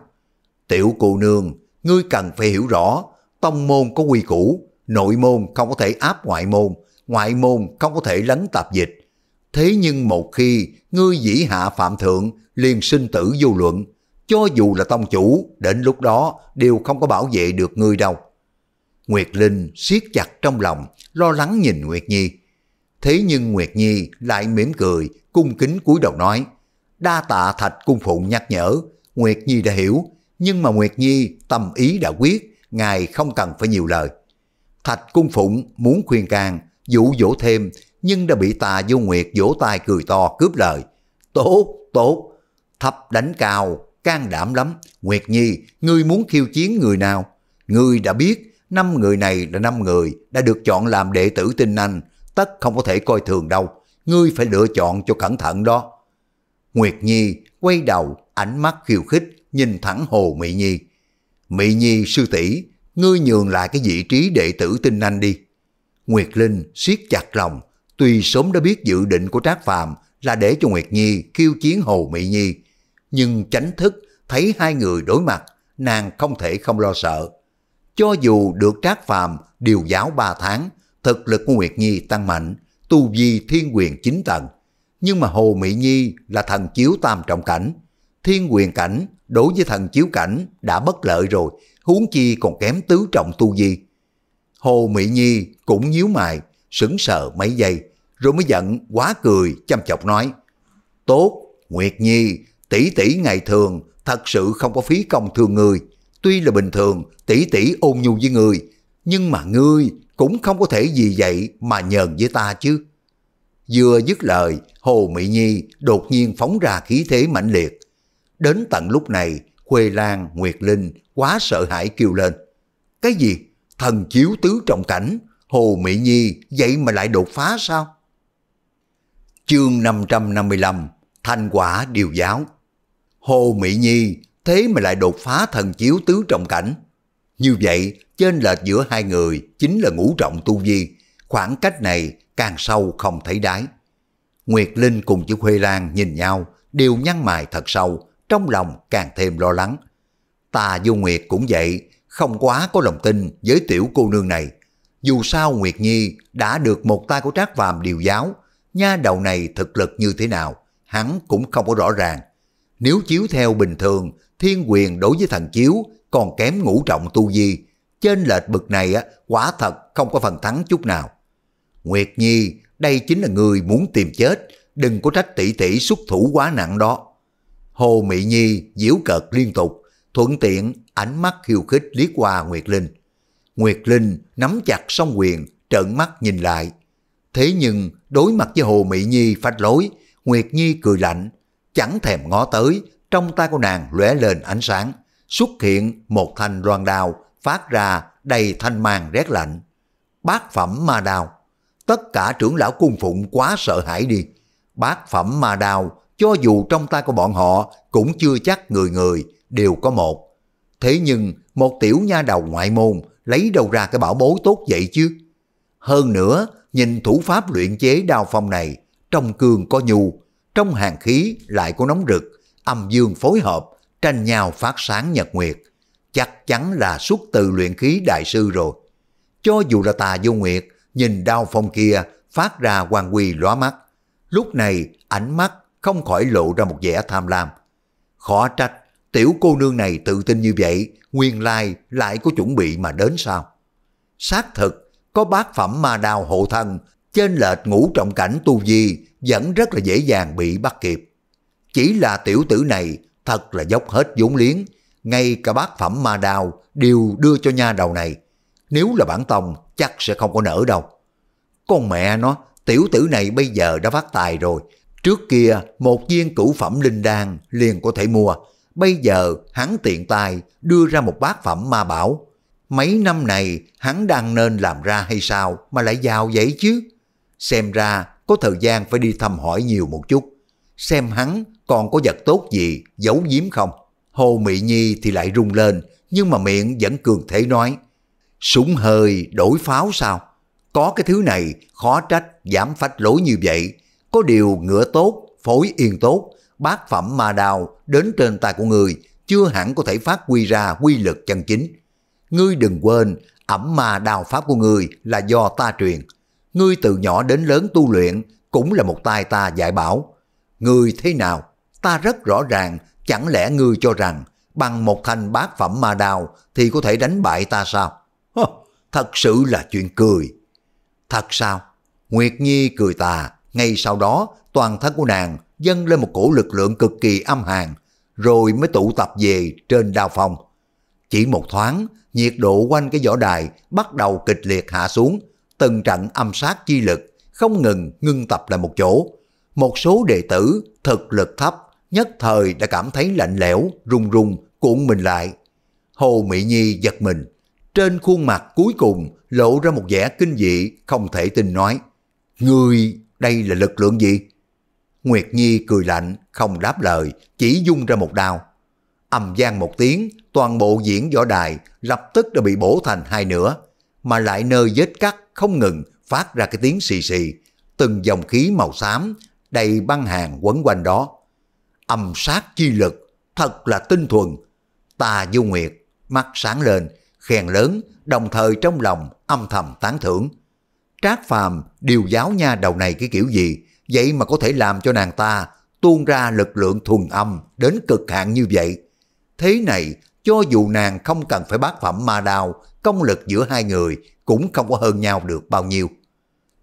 Tiểu cô nương, ngươi cần phải hiểu rõ, tông môn có quy củ, nội môn không có thể áp ngoại môn, ngoại môn không có thể lấn tạp dịch. Thế nhưng một khi ngươi dĩ hạ phạm thượng liền sinh tử vô luận, cho dù là tông chủ, đến lúc đó đều không có bảo vệ được ngươi đâu. Nguyệt Linh siết chặt trong lòng, lo lắng nhìn Nguyệt Nhi. Thế nhưng Nguyệt Nhi lại mỉm cười, cung kính cúi đầu nói, đa tạ thạch cung phụng nhắc nhở, Nguyệt Nhi đã hiểu, nhưng mà Nguyệt Nhi tâm ý đã quyết, ngài không cần phải nhiều lời. Thạch cung phụng muốn khuyên can, dụ dỗ thêm, nhưng đã bị tà vô Nguyệt vỗ tay cười to cướp lời. Tốt, tốt, thấp đánh cao, can đảm lắm. Nguyệt Nhi, ngươi muốn khiêu chiến người nào? Ngươi đã biết, năm người này là năm người đã được chọn làm đệ tử tinh anh, tất không có thể coi thường đâu. Ngươi phải lựa chọn cho cẩn thận đó. Nguyệt Nhi quay đầu, ánh mắt khiêu khích, nhìn thẳng Hồ Mỹ Nhi. Mỹ Nhi sư tỷ ngươi nhường lại cái vị trí đệ tử tinh anh đi. Nguyệt Linh siết chặt lòng, tuy sớm đã biết dự định của Trác Phàm là để cho Nguyệt Nhi khiêu chiến Hồ Mỹ Nhi, nhưng tránh thức thấy hai người đối mặt, nàng không thể không lo sợ. Cho dù được trác phàm điều giáo ba tháng, thực lực của Nguyệt Nhi tăng mạnh, tu vi thiên quyền chính tầng. Nhưng mà Hồ Mỹ Nhi là thần chiếu tam trọng cảnh. Thiên quyền cảnh đối với thần chiếu cảnh đã bất lợi rồi, huống chi còn kém tứ trọng tu vi. Hồ Mỹ Nhi cũng nhíu mày, sững sờ mấy giây, rồi mới giận quá cười chăm chọc nói. Tốt, Nguyệt Nhi, tỷ tỷ ngày thường thật sự không có phí công thương người. Tuy là bình thường, tỷ tỷ ôn nhu với người, nhưng mà ngươi cũng không có thể vì vậy mà nhờn với ta chứ. Vừa dứt lời, Hồ Mỹ Nhi đột nhiên phóng ra khí thế mãnh liệt. Đến tận lúc này, Khuê Lan, Nguyệt Linh quá sợ hãi kêu lên. Cái gì? Thần chiếu tứ trọng cảnh, Hồ Mỹ Nhi vậy mà lại đột phá sao? Chương 555 Thành quả điều giáo Hồ Mỹ Nhi thế mà lại đột phá thần chiếu tứ trọng cảnh. Như vậy, trên lệch giữa hai người chính là ngũ trọng tu vi, khoảng cách này càng sâu không thấy đáy. Nguyệt Linh cùng chữ Khuê Lan nhìn nhau, đều nhăn mày thật sâu, trong lòng càng thêm lo lắng. Tà Du Nguyệt cũng vậy, không quá có lòng tin với tiểu cô nương này. Dù sao Nguyệt Nhi đã được một tay của Trác Phàm điều giáo, nha đầu này thực lực như thế nào, hắn cũng không có rõ ràng, nếu chiếu theo bình thường, thiên quyền đối với thần chiếu còn kém ngũ trọng tu di. Trên lệch bực này á, quả thật không có phần thắng chút nào. Nguyệt Nhi, đây chính là người muốn tìm chết, đừng có trách tỷ tỷ xuất thủ quá nặng đó. Hồ Mỹ Nhi diễu cợt liên tục, thuận tiện ánh mắt khiêu khích liếc qua Nguyệt Linh. Nguyệt Linh nắm chặt song quyền, trợn mắt nhìn lại. Thế nhưng đối mặt với Hồ Mỹ Nhi phách lối, Nguyệt Nhi cười lạnh, chẳng thèm ngó tới, trong tay của nàng lóe lên ánh sáng, xuất hiện một thanh loan đao phát ra đầy thanh mang rét lạnh. Bát phẩm ma đao, tất cả trưởng lão cung phụng quá sợ hãi đi. Bát phẩm ma đao, cho dù trong tay của bọn họ cũng chưa chắc người người đều có một. Thế nhưng một tiểu nha đầu ngoại môn lấy đâu ra cái bảo bối tốt vậy chứ? Hơn nữa, nhìn thủ pháp luyện chế đao phong này, trong cương có nhu, trong hàng khí lại có nóng rực, âm dương phối hợp, tranh nhau phát sáng nhật nguyệt. Chắc chắn là xuất từ luyện khí đại sư rồi. Cho dù là tà vô nguyệt, nhìn đao phong kia phát ra quang quy lóa mắt. Lúc này, ánh mắt không khỏi lộ ra một vẻ tham lam. Khó trách, tiểu cô nương này tự tin như vậy, nguyên lai lại có chuẩn bị mà đến sao? Xác thực, có bát phẩm ma đao hộ thân trên lệch ngũ trọng cảnh tu di vẫn rất là dễ dàng bị bắt kịp. Chỉ là tiểu tử này thật là dốc hết vốn liếng, ngay cả bát phẩm ma đào đều đưa cho nha đầu này. Nếu là bản tông chắc sẽ không có nở đâu. Con mẹ nó, tiểu tử này bây giờ đã phát tài rồi. Trước kia một viên cửu phẩm linh đan liền có thể mua, bây giờ hắn tiện tay đưa ra một bát phẩm ma bảo. Mấy năm này hắn đang nên làm ra hay sao mà lại giao giấy chứ? Xem ra có thời gian phải đi thăm hỏi nhiều một chút. Xem hắn còn có vật tốt gì giấu giếm không. Hồ Mỹ Nhi thì lại rung lên nhưng mà miệng vẫn cường thể nói. Súng hơi đổi pháo sao? Có cái thứ này khó trách giảm phách lối như vậy. Có điều ngựa tốt, phối yên tốt, bát phẩm ma đào đến trên tay của người chưa hẳn có thể phát quy ra quy lực chân chính. Ngươi đừng quên, ẩm ma đào pháp của người là do ta truyền, ngươi từ nhỏ đến lớn tu luyện cũng là một tay ta dạy bảo. Ngươi thế nào? Ta rất rõ ràng, chẳng lẽ ngươi cho rằng bằng một thanh bát phẩm ma đào thì có thể đánh bại ta sao? Hơ, thật sự là chuyện cười. Thật sao? Nguyệt Nhi cười tà, ngay sau đó toàn thân của nàng dâng lên một cổ lực lượng cực kỳ âm hàn, rồi mới tụ tập về trên đao phong. Chỉ một thoáng, nhiệt độ quanh cái võ đài bắt đầu kịch liệt hạ xuống, từng trận âm sát chi lực không ngừng ngưng tập lại một chỗ. Một số đệ tử thực lực thấp nhất thời đã cảm thấy lạnh lẽo, run run cuộn mình lại. Hồ Mỹ Nhi giật mình, trên khuôn mặt cuối cùng lộ ra một vẻ kinh dị không thể tin nói. Ngươi, đây là lực lượng gì? Nguyệt Nhi cười lạnh, không đáp lời, chỉ dung ra một đao. Âm gian một tiếng, toàn bộ diễn võ đài lập tức đã bị bổ thành hai nửa, mà lại nơi vết cắt không ngừng phát ra cái tiếng xì xì, từng dòng khí màu xám đầy băng hàng quấn quanh đó. Âm sát chi lực, thật là tinh thuần. Tà Du Nguyệt, mắt sáng lên, khen lớn, đồng thời trong lòng âm thầm tán thưởng. Trác Phàm điều giáo nha đầu này cái kiểu gì, vậy mà có thể làm cho nàng ta tuôn ra lực lượng thuần âm đến cực hạn như vậy. Thế này cho dù nàng không cần phải bát phẩm ma đào công lực giữa hai người cũng không có hơn nhau được bao nhiêu.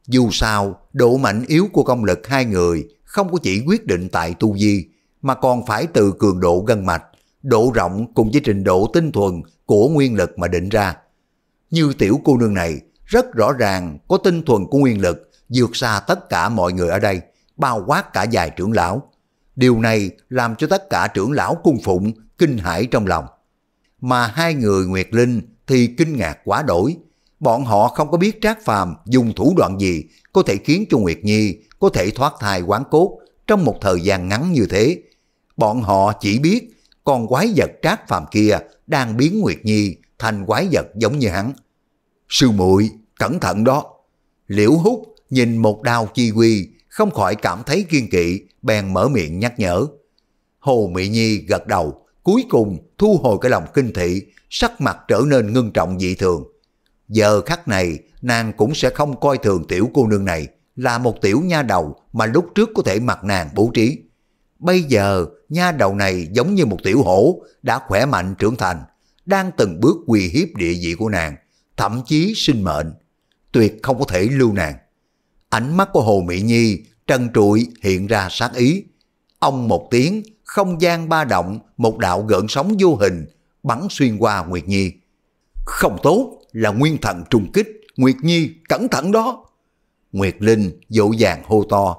Dù sao, độ mạnh yếu của công lực hai người không có chỉ quyết định tại tu vi, mà còn phải từ cường độ gân mạch, độ rộng cùng với trình độ tinh thuần của nguyên lực mà định ra. Như tiểu cô nương này, rất rõ ràng có tinh thuần của nguyên lực vượt xa tất cả mọi người ở đây, bao quát cả dài trưởng lão. Điều này làm cho tất cả trưởng lão cung phụng kinh hãi trong lòng mà hai người Nguyệt Linh thì kinh ngạc quá đổi. Bọn họ không có biết Trác Phàm dùng thủ đoạn gì có thể khiến cho Nguyệt Nhi có thể thoát thai quán cốt trong một thời gian ngắn như thế. Bọn họ chỉ biết con quái vật Trác Phàm kia đang biến Nguyệt Nhi thành quái vật giống như hắn. Sư muội cẩn thận đó. Liễu Húc nhìn một đao chi quy, không khỏi cảm thấy kiên kỵ, bèn mở miệng nhắc nhở. Hồ Mỹ Nhi gật đầu, cuối cùng thu hồi cái lòng kinh thị, sắc mặt trở nên ngưng trọng dị thường. Giờ khắc này, nàng cũng sẽ không coi thường tiểu cô nương này là một tiểu nha đầu mà lúc trước có thể mặc nàng bố trí. Bây giờ, nha đầu này giống như một tiểu hổ đã khỏe mạnh trưởng thành, đang từng bước quỳ hiếp địa vị của nàng, thậm chí sinh mệnh. Tuyệt không có thể lưu nàng. Ánh mắt của Hồ Mỹ Nhi trân trụi hiện ra sát ý. Ông một tiếng không gian ba động, một đạo gợn sóng vô hình, bắn xuyên qua Nguyệt Nhi. Không tốt, là nguyên thần trùng kích, Nguyệt Nhi, cẩn thận đó. Nguyệt Linh dỗ dàng hô to.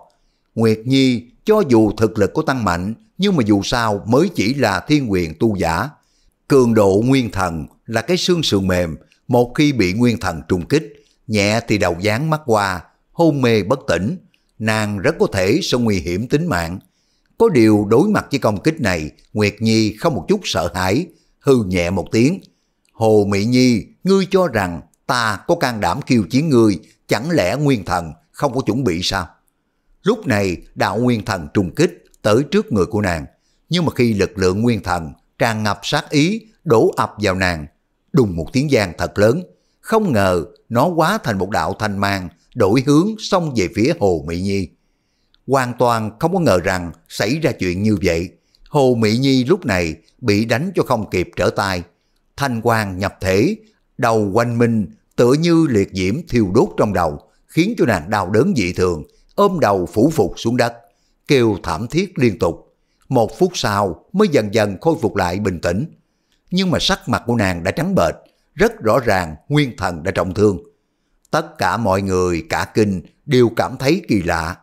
Nguyệt Nhi, cho dù thực lực có tăng mạnh, nhưng mà dù sao mới chỉ là thiên quyền tu giả. Cường độ nguyên thần là cái xương sườn mềm, một khi bị nguyên thần trùng kích, nhẹ thì đầu dáng mắt qua, hôn mê bất tỉnh, nàng rất có thể sẽ nguy hiểm tính mạng. Có điều đối mặt với công kích này, Nguyệt Nhi không một chút sợ hãi, hư nhẹ một tiếng. Hồ Mỹ Nhi, ngươi cho rằng ta có can đảm khiêu chiến ngươi, chẳng lẽ nguyên thần không có chuẩn bị sao? Lúc này đạo nguyên thần trùng kích tới trước người của nàng, nhưng mà khi lực lượng nguyên thần tràn ngập sát ý đổ ập vào nàng, đùng một tiếng giang thật lớn, không ngờ nó quá thành một đạo thanh mang đổi hướng xông về phía Hồ Mỹ Nhi hoàn toàn không có ngờ rằng xảy ra chuyện như vậy. Hồ Mỹ Nhi lúc này bị đánh cho không kịp trở tay. Thanh quang nhập thể, đầu quanh minh tựa như liệt diễm thiêu đốt trong đầu, khiến cho nàng đau đớn dị thường, ôm đầu phủ phục xuống đất, kêu thảm thiết liên tục. Một phút sau mới dần dần khôi phục lại bình tĩnh. Nhưng mà sắc mặt của nàng đã trắng bệch, rất rõ ràng nguyên thần đã trọng thương. Tất cả mọi người cả kinh đều cảm thấy kỳ lạ.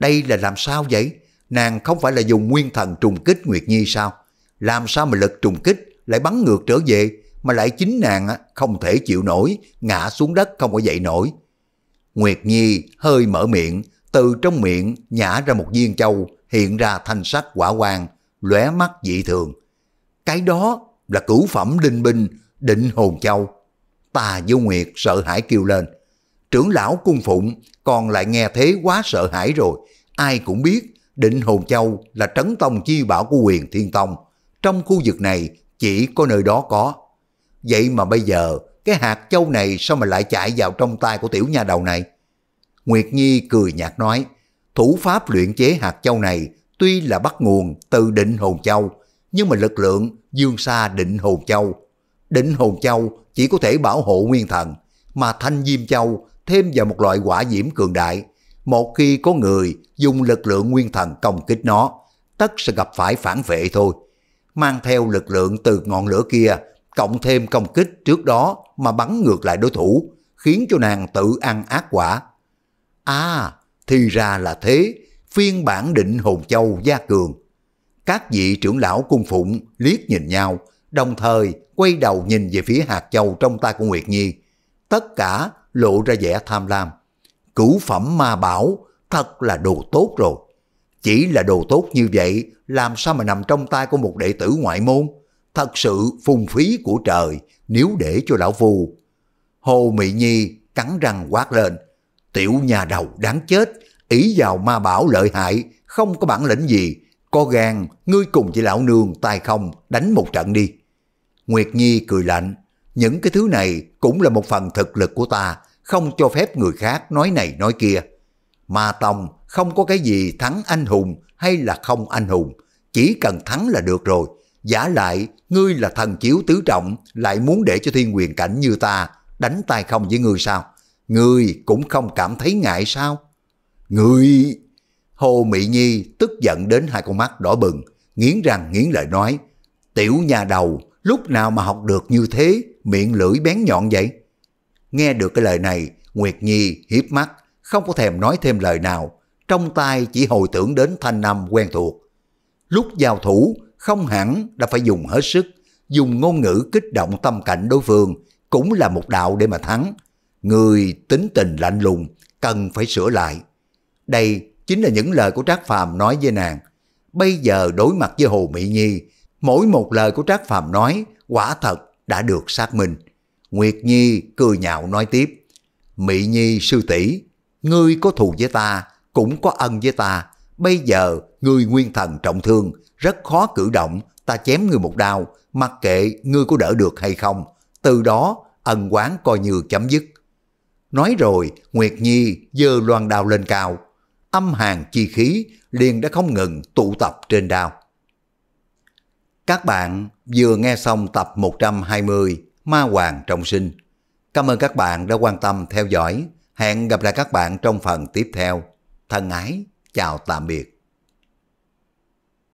Đây là làm sao vậy? Nàng không phải là dùng nguyên thần trùng kích Nguyệt Nhi sao? Làm sao mà lực trùng kích lại bắn ngược trở về mà lại chính nàng không thể chịu nổi, ngã xuống đất không có dậy nổi. Nguyệt Nhi hơi mở miệng, từ trong miệng nhả ra một viên châu hiện ra thanh sắc quả quang, lóe mắt dị thường. Cái đó là cửu phẩm đinh binh, định hồn châu. Tà Du Nguyệt sợ hãi kêu lên trưởng lão cung phụng còn lại nghe thế quá sợ hãi rồi. Ai cũng biết định hồn châu là trấn tông chi bảo của quyền thiên tông. Trong khu vực này chỉ có nơi đó có. Vậy mà bây giờ cái hạt châu này sao mà lại chạy vào trong tay của tiểu nha đầu này? Nguyệt Nhi cười nhạt nói, thủ pháp luyện chế hạt châu này tuy là bắt nguồn từ định hồn châu, nhưng mà lực lượng dương xa định hồn châu. Định hồn châu chỉ có thể bảo hộ nguyên thần, mà thanh diêm châu thêm vào một loại quả diễm cường đại. Một khi có người dùng lực lượng nguyên thần công kích nó, tất sẽ gặp phải phản vệ thôi. Mang theo lực lượng từ ngọn lửa kia, cộng thêm công kích trước đó mà bắn ngược lại đối thủ, khiến cho nàng tự ăn ác quả. À, thì ra là thế, phiên bản định hồn châu gia cường. Các vị trưởng lão cung phụng liếc nhìn nhau, đồng thời quay đầu nhìn về phía hạt châu trong tay của Nguyệt Nhi. Tất cả lộ ra vẻ tham lam. Cửu phẩm ma bảo, thật là đồ tốt rồi. Chỉ là đồ tốt như vậy, làm sao mà nằm trong tay của một đệ tử ngoại môn? Thật sự phung phí của trời, nếu để cho lão phù. Hồ Mỹ Nhi cắn răng quát lên, tiểu nhà đầu đáng chết, ý vào ma bảo lợi hại, không có bản lĩnh gì, có gan, ngươi cùng với lão nương tay không, đánh một trận đi. Nguyệt Nhi cười lạnh, những cái thứ này cũng là một phần thực lực của ta, không cho phép người khác nói này nói kia. Ma Tông không có cái gì thắng anh hùng hay là không anh hùng, chỉ cần thắng là được rồi. Giả lại, ngươi là thần chiếu tứ trọng, lại muốn để cho thiên quyền cảnh như ta đánh tay không với ngươi sao? Ngươi cũng không cảm thấy ngại sao? Ngươi... Hồ Mỹ Nhi tức giận đến hai con mắt đỏ bừng, nghiến răng nghiến lợi nói, tiểu nhà đầu lúc nào mà học được như thế, miệng lưỡi bén nhọn vậy? Nghe được cái lời này, Nguyệt Nhi hiếp mắt, không có thèm nói thêm lời nào, trong tay chỉ hồi tưởng đến thanh năm quen thuộc. Lúc giao thủ, không hẳn đã phải dùng hết sức, dùng ngôn ngữ kích động tâm cảnh đối phương cũng là một đạo để mà thắng. Người tính tình lạnh lùng, cần phải sửa lại. Đây chính là những lời của Trác Phàm nói với nàng. Bây giờ đối mặt với Hồ Mỹ Nhi, Mỗi một lời của Trác Phàm nói, quả thật đã được xác minh. Nguyệt Nhi cười nhạo nói tiếp, Mỹ Nhi sư tỷ, ngươi có thù với ta, cũng có ân với ta. Bây giờ, ngươi nguyên thần trọng thương, rất khó cử động, ta chém ngươi một đao, mặc kệ ngươi có đỡ được hay không. Từ đó, ân quán coi như chấm dứt. Nói rồi, Nguyệt Nhi dơ loan đao lên cao. Âm hàng chi khí liền đã không ngừng tụ tập trên đao. Các bạn vừa nghe xong tập 120 Ma Hoàng Trọng Sinh. Cảm ơn các bạn đã quan tâm theo dõi. Hẹn gặp lại các bạn trong phần tiếp theo. Thân ái, chào tạm biệt.